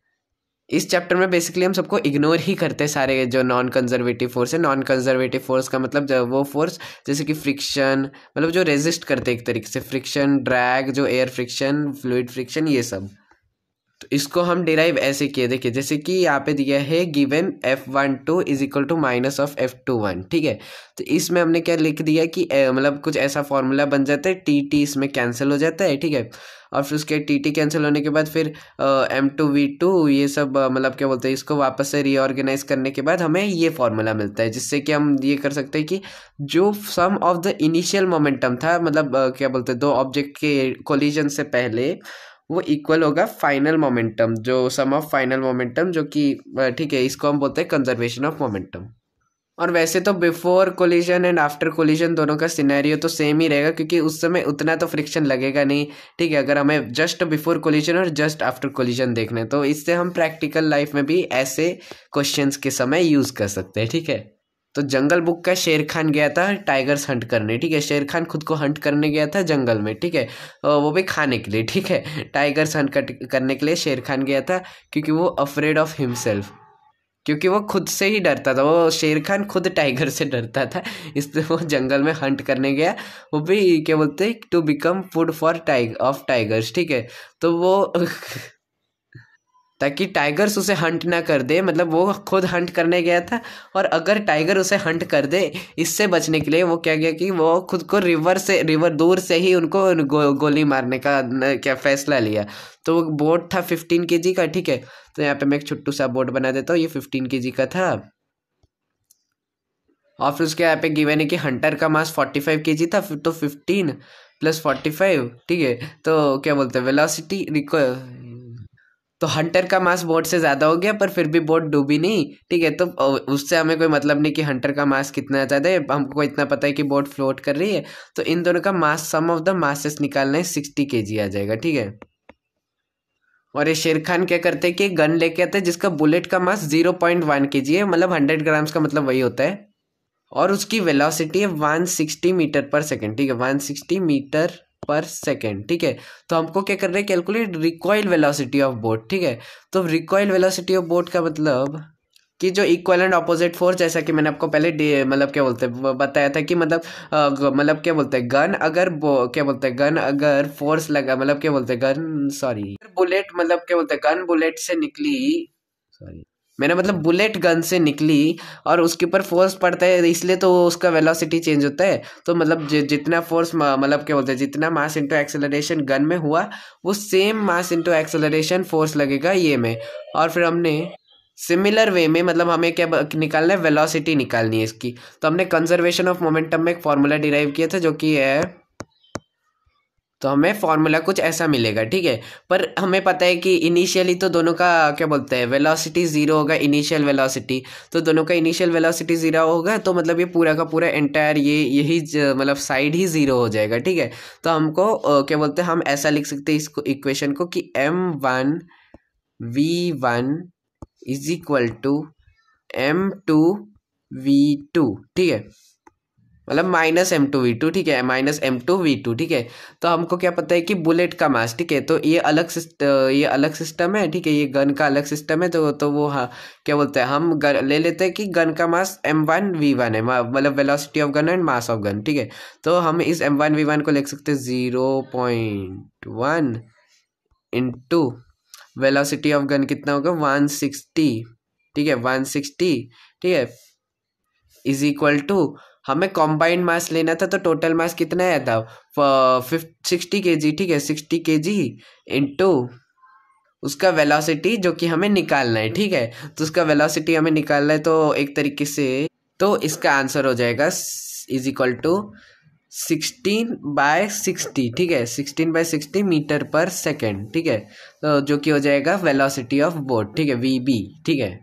इस चैप्टर में बेसिकली हम सबको इग्नोर ही करते हैं सारे जो नॉन कंजर्वेटिव फोर्स है नॉन कंजर्वेटिव फोर्स का मतलब जो वो फोर्स जैसे कि फ्रिक्शन मतलब जो रेजिस्ट करते हैं एक तरीके से फ्रिक्शन ड्रैग जो एयर फ्रिक्शन फ्लूड फ्रिक्शन ये सब तो इसको हम डिराइव ऐसे किए देखिए जैसे कि यहाँ पे दिया है given F one two is equal to minus of F two one ठीक है तो इसमें हमने क्या लिख दिया कि मतलब कुछ ऐसा फॉर्मूला बन जाता है टी टी इसमें कैंसिल हो जाता है ठीक है और फिर उसके टी टी कैंसिल होने के बाद फिर एम टू वी टू ये सब मतलब क्या बोलते हैं इसको वापस से रीऑर्गेनाइज करने के बाद हमें ये फॉर्मूला मिलता है जिससे कि हम ये कर सकते हैं कि जो sum of the initial momentum था मतलब uh, क्या बोलते हैं दो ऑब्जेक्ट के कोलिजन से पहले वो इक्वल होगा फाइनल मोमेंटम जो सम ऑफ फाइनल मोमेंटम जो कि ठीक है इसको हम बोलते हैं कंजर्वेशन ऑफ मोमेंटम और वैसे तो before collision and after collision दोनों का सिनेरियो तो सेम ही रहेगा क्योंकि उस समय उतना तो फ्रिक्शन लगेगा नहीं ठीक है अगर हमें जस्ट बिफोर कोलिजन और जस्ट आफ्टर कोलिजन देखने तो इससे हम प्रैक्टिकल लाइफ में भी ऐसे क्वेश्चंस के समय यूज़ कर सकते हैं ठीक है तो जंगल बुक का शेर खान गया था टाइगर्स हंट करने ठीक है शेर खान खुद को हंट करने गया था जंगल में ठीक है वो भी खाने के लिए ठीक है टाइगर्स हंट करने के लिए शेर खान गया था क्योंकि वो अफ्रेड ऑफ हिमसेल्फ क्योंकि वो खुद से ही डरता था वो शेर खान खुद टाइगर से डरता था इसलिए वो जंगल में हंट करने गया वो भी क्या बोलते हैं टू बिकम फूड फॉर टाइग ऑफ टाइगर्स ठीक है तो वो ताकि टाइगर्स उसे हंट ना कर दे मतलब वो खुद हंट करने गया था और अगर टाइगर उसे हंट कर दे इससे बचने के लिए वो क्या गया कि वो खुद को रिवर से रिवर दूर से ही उनको गो, गोली मारने का क्या फैसला लिया तो वो बोट था फिफ्टीन के जी का ठीक है तो यहाँ पे मैं एक छुट्टू सा बोट बना देता हूँ ये फिफ्टीन के जी का था और फिर उसके यहाँ पे गिवन है कि हंटर का मास फोर्टी फाइव के जी था तो फिफ्टीन प्लस फोर्टी फाइव ठीक है तो क्या बोलते हैं वेलासिटी रिको तो हंटर का मास बोट से ज़्यादा हो गया पर फिर भी बोट डूबी नहीं ठीक है तो उससे हमें कोई मतलब नहीं कि हंटर का मास कितना ज़्यादा है हमको इतना पता है कि बोट फ्लोट कर रही है तो इन दोनों का mass sum of the masses निकालना है सिक्सटी के आ जाएगा ठीक है और ये शेर खान क्या करते हैं कि गन लेके आते हैं जिसका बुलेट का मास जीरो पॉइंट वन के जी है मतलब हंड्रेड ग्राम्स का मतलब वही होता है और उसकी वेलोसिटी है वन सिक्सटी मीटर पर सेकेंड ठीक है वन सिक्सटी मीटर पर सेकेंड ठीक है तो हमको क्या करना है calculate recoil velocity of boat ठीक है तो रिकॉयल वेलोसिटी ऑफ बोट का मतलब कि जो इक्वल एंड अपोजिट फोर्स जैसा कि मैंने आपको पहले मतलब क्या बोलते हैं बताया था कि मतलब मतलब क्या बोलते हैं गन अगर क्या बोलते हैं गन अगर फोर्स लगा मतलब क्या बोलते हैं गन सॉरी बुलेट मतलब क्या बोलते हैं गन बुलेट से निकली सॉरी मेरा मतलब बुलेट गन से निकली और उसके ऊपर फोर्स पड़ता है इसलिए तो उसका वेलोसिटी चेंज होता है तो मतलब जि, जितना फोर्स मतलब क्या बोलते हैं जितना मास इंटू एक्सेलरेशन गन में हुआ वो same mass into acceleration force लगेगा ये में और फिर हमने सिमिलर वे में मतलब हमें क्या निकालना है वेलोसिटी निकालनी है इसकी तो हमने कंजर्वेशन ऑफ मोमेंटम में एक फार्मूला डिराइव किया था जो कि है तो हमें फॉर्मूला कुछ ऐसा मिलेगा ठीक है पर हमें पता है कि इनिशियली तो दोनों का क्या बोलते हैं वेलोसिटी ज़ीरो होगा इनिशियल वेलोसिटी तो दोनों का इनिशियल वेलोसिटी ज़ीरो होगा तो मतलब ये पूरा का पूरा एंटायर ये यही मतलब साइड ही ज़ीरो हो जाएगा ठीक है तो हमको क्या बोलते हैं हम ऐसा लिख सकते हैं इसको इक्वेशन को कि m one v one is equal to m two v two ठीक है मतलब minus m two v two ठीक है minus m two v two ठीक है तो हमको क्या पता है कि बुलेट का मास ठीक है तो ये अलग सिस्ट ये अलग सिस्टम है ठीक है ये गन का अलग सिस्टम है तो तो वो हाँ क्या बोलते हैं हम गन ले लेते हैं कि गन का mass m one v one है मतलब velocity of gun and mass of gun ठीक है तो हम इस एम वन वी वन को लिख सकते हैं zero point one into velocity of gun कितना होगा वन सिक्सटी ठीक है वन सिक्सटी ठीक है इज इक्वल टू हमें कॉम्बाइंड मास लेना था तो टोटल मास कितना आया था सिक्सटी के जी ठीक है सिक्सटी के जी इंटू उसका वेलोसिटी जो कि हमें निकालना है ठीक है तो उसका वेलोसिटी हमें निकालना है तो एक तरीके से तो इसका आंसर हो जाएगा is equal to sixteen by sixty ठीक है सिक्सटीन बाय सिक्सटी मीटर पर सेकेंड ठीक है तो जो कि हो जाएगा वेलोसिटी ऑफ बोट ठीक है वी बी ठीक है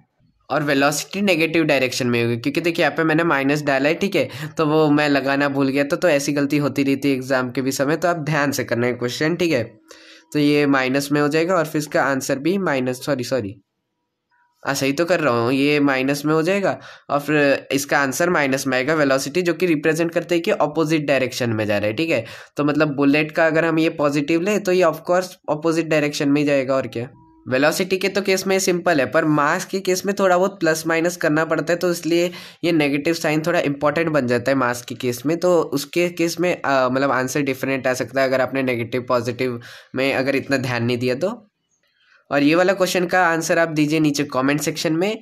और वेलोसिटी नेगेटिव डायरेक्शन में होगी क्योंकि देखिए यहाँ पे मैंने माइनस डाला है ठीक है तो वो मैं लगाना भूल गया था तो ऐसी गलती होती रहती है एग्ज़ाम के भी समय तो आप ध्यान से करना है क्वेश्चन ठीक है तो ये माइनस में हो जाएगा और फिर इसका आंसर भी माइनस सॉरी सॉरी हाँ सही तो कर रहा हूँ ये माइनस में हो जाएगा और फिर इसका आंसर माइनस में आएगा वेलोसिटी जो कि रिप्रेजेंट करते हैं कि ऑपोजिट डायरेक्शन में जा रहा है ठीक है तो मतलब बुलेट का अगर हम ये पॉजिटिव लें तो ये ऑफकोर्स ऑपोजिट डायरेक्शन में ही जाएगा और क्या वेलोसिटी के तो केस में सिंपल है पर मास के केस में थोड़ा बहुत प्लस माइनस करना पड़ता है तो इसलिए ये नेगेटिव साइन थोड़ा इंपॉर्टेंट बन जाता है मास के केस में तो उसके केस में मतलब आंसर डिफरेंट आ सकता है अगर आपने नेगेटिव पॉजिटिव में अगर इतना ध्यान नहीं दिया तो और ये वाला क्वेश्चन का आंसर आप दीजिए नीचे कॉमेंट सेक्शन में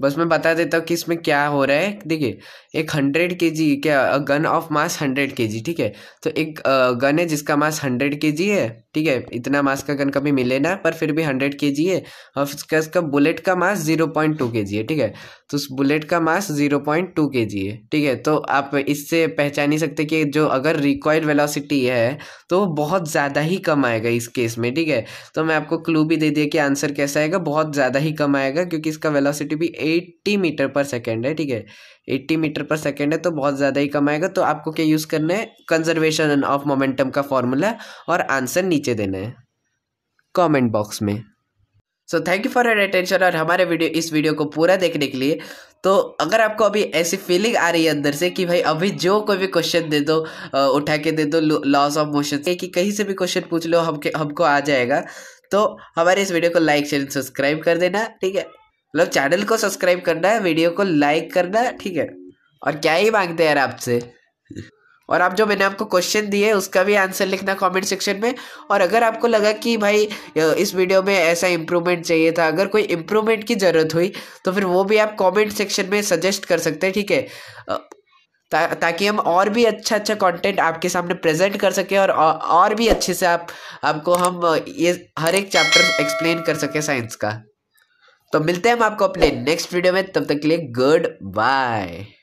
बस मैं बता देता हूँ कि इसमें क्या हो रहा है देखिए एक हंड्रेड के जी क्या गन ऑफ मास हंड्रेड के जी ठीक है तो एक गन है जिसका मास हंड्रेड के जी है ठीक है इतना मास का गन कभी मिले ना पर फिर भी हंड्रेड के जी है और उसका उसका बुलेट का मास जीरो पॉइंट टू के जी है ठीक है तो उस बुलेट का मास जीरो पॉइंट टू के जी है ठीक है तो आप इससे पहचान ही सकते कि जो अगर रिकॉयल वेलोसिटी है तो बहुत ज़्यादा ही कम आएगा इस केस में ठीक है तो मैं आपको क्लू भी दे दिया कि आंसर कैसा आएगा बहुत ज़्यादा ही कम आएगा क्योंकि इसका वेलासिटी भी एट्टी मीटर पर सेकेंड है ठीक है एट्टी मीटर पर सेकेंड है तो बहुत ज़्यादा ही कम आएगा तो आपको क्या यूज़ करना है कंजर्वेशन ऑफ मोमेंटम का फॉर्मूला और आंसर नीचे देना है कमेंट बॉक्स में so thank you for your attention और हमारे वीडियो इस वीडियो को पूरा देखने के लिए तो अगर आपको अभी ऐसी फीलिंग आ रही है अंदर से कि भाई अभी जो कोई भी क्वेश्चन दे दो उठा के दे दो लॉस ऑफ मोशन कि कहीं से भी क्वेश्चन पूछ लो हम हमको आ जाएगा तो हमारे इस वीडियो को लाइक शेयर सब्सक्राइब कर देना ठीक है मतलब चैनल को सब्सक्राइब करना है वीडियो को लाइक करना है ठीक है और क्या ही मांगते हैं यार आपसे और आप जो मैंने आपको क्वेश्चन दिए उसका भी आंसर लिखना कमेंट सेक्शन में और अगर आपको लगा कि भाई इस वीडियो में ऐसा इम्प्रूवमेंट चाहिए था अगर कोई इम्प्रूवमेंट की ज़रूरत हुई तो फिर वो भी आप कमेंट सेक्शन में सजेस्ट कर सकते हैं ठीक है ता, ताकि हम और भी अच्छा अच्छा कंटेंट आपके सामने प्रेजेंट कर सकें और और भी अच्छे से आप आपको हम ये हर एक चैप्टर एक्सप्लेन कर सकें साइंस का तो मिलते हैं हम आपको अपने नेक्स्ट वीडियो में तब तक के लिए गुड बाय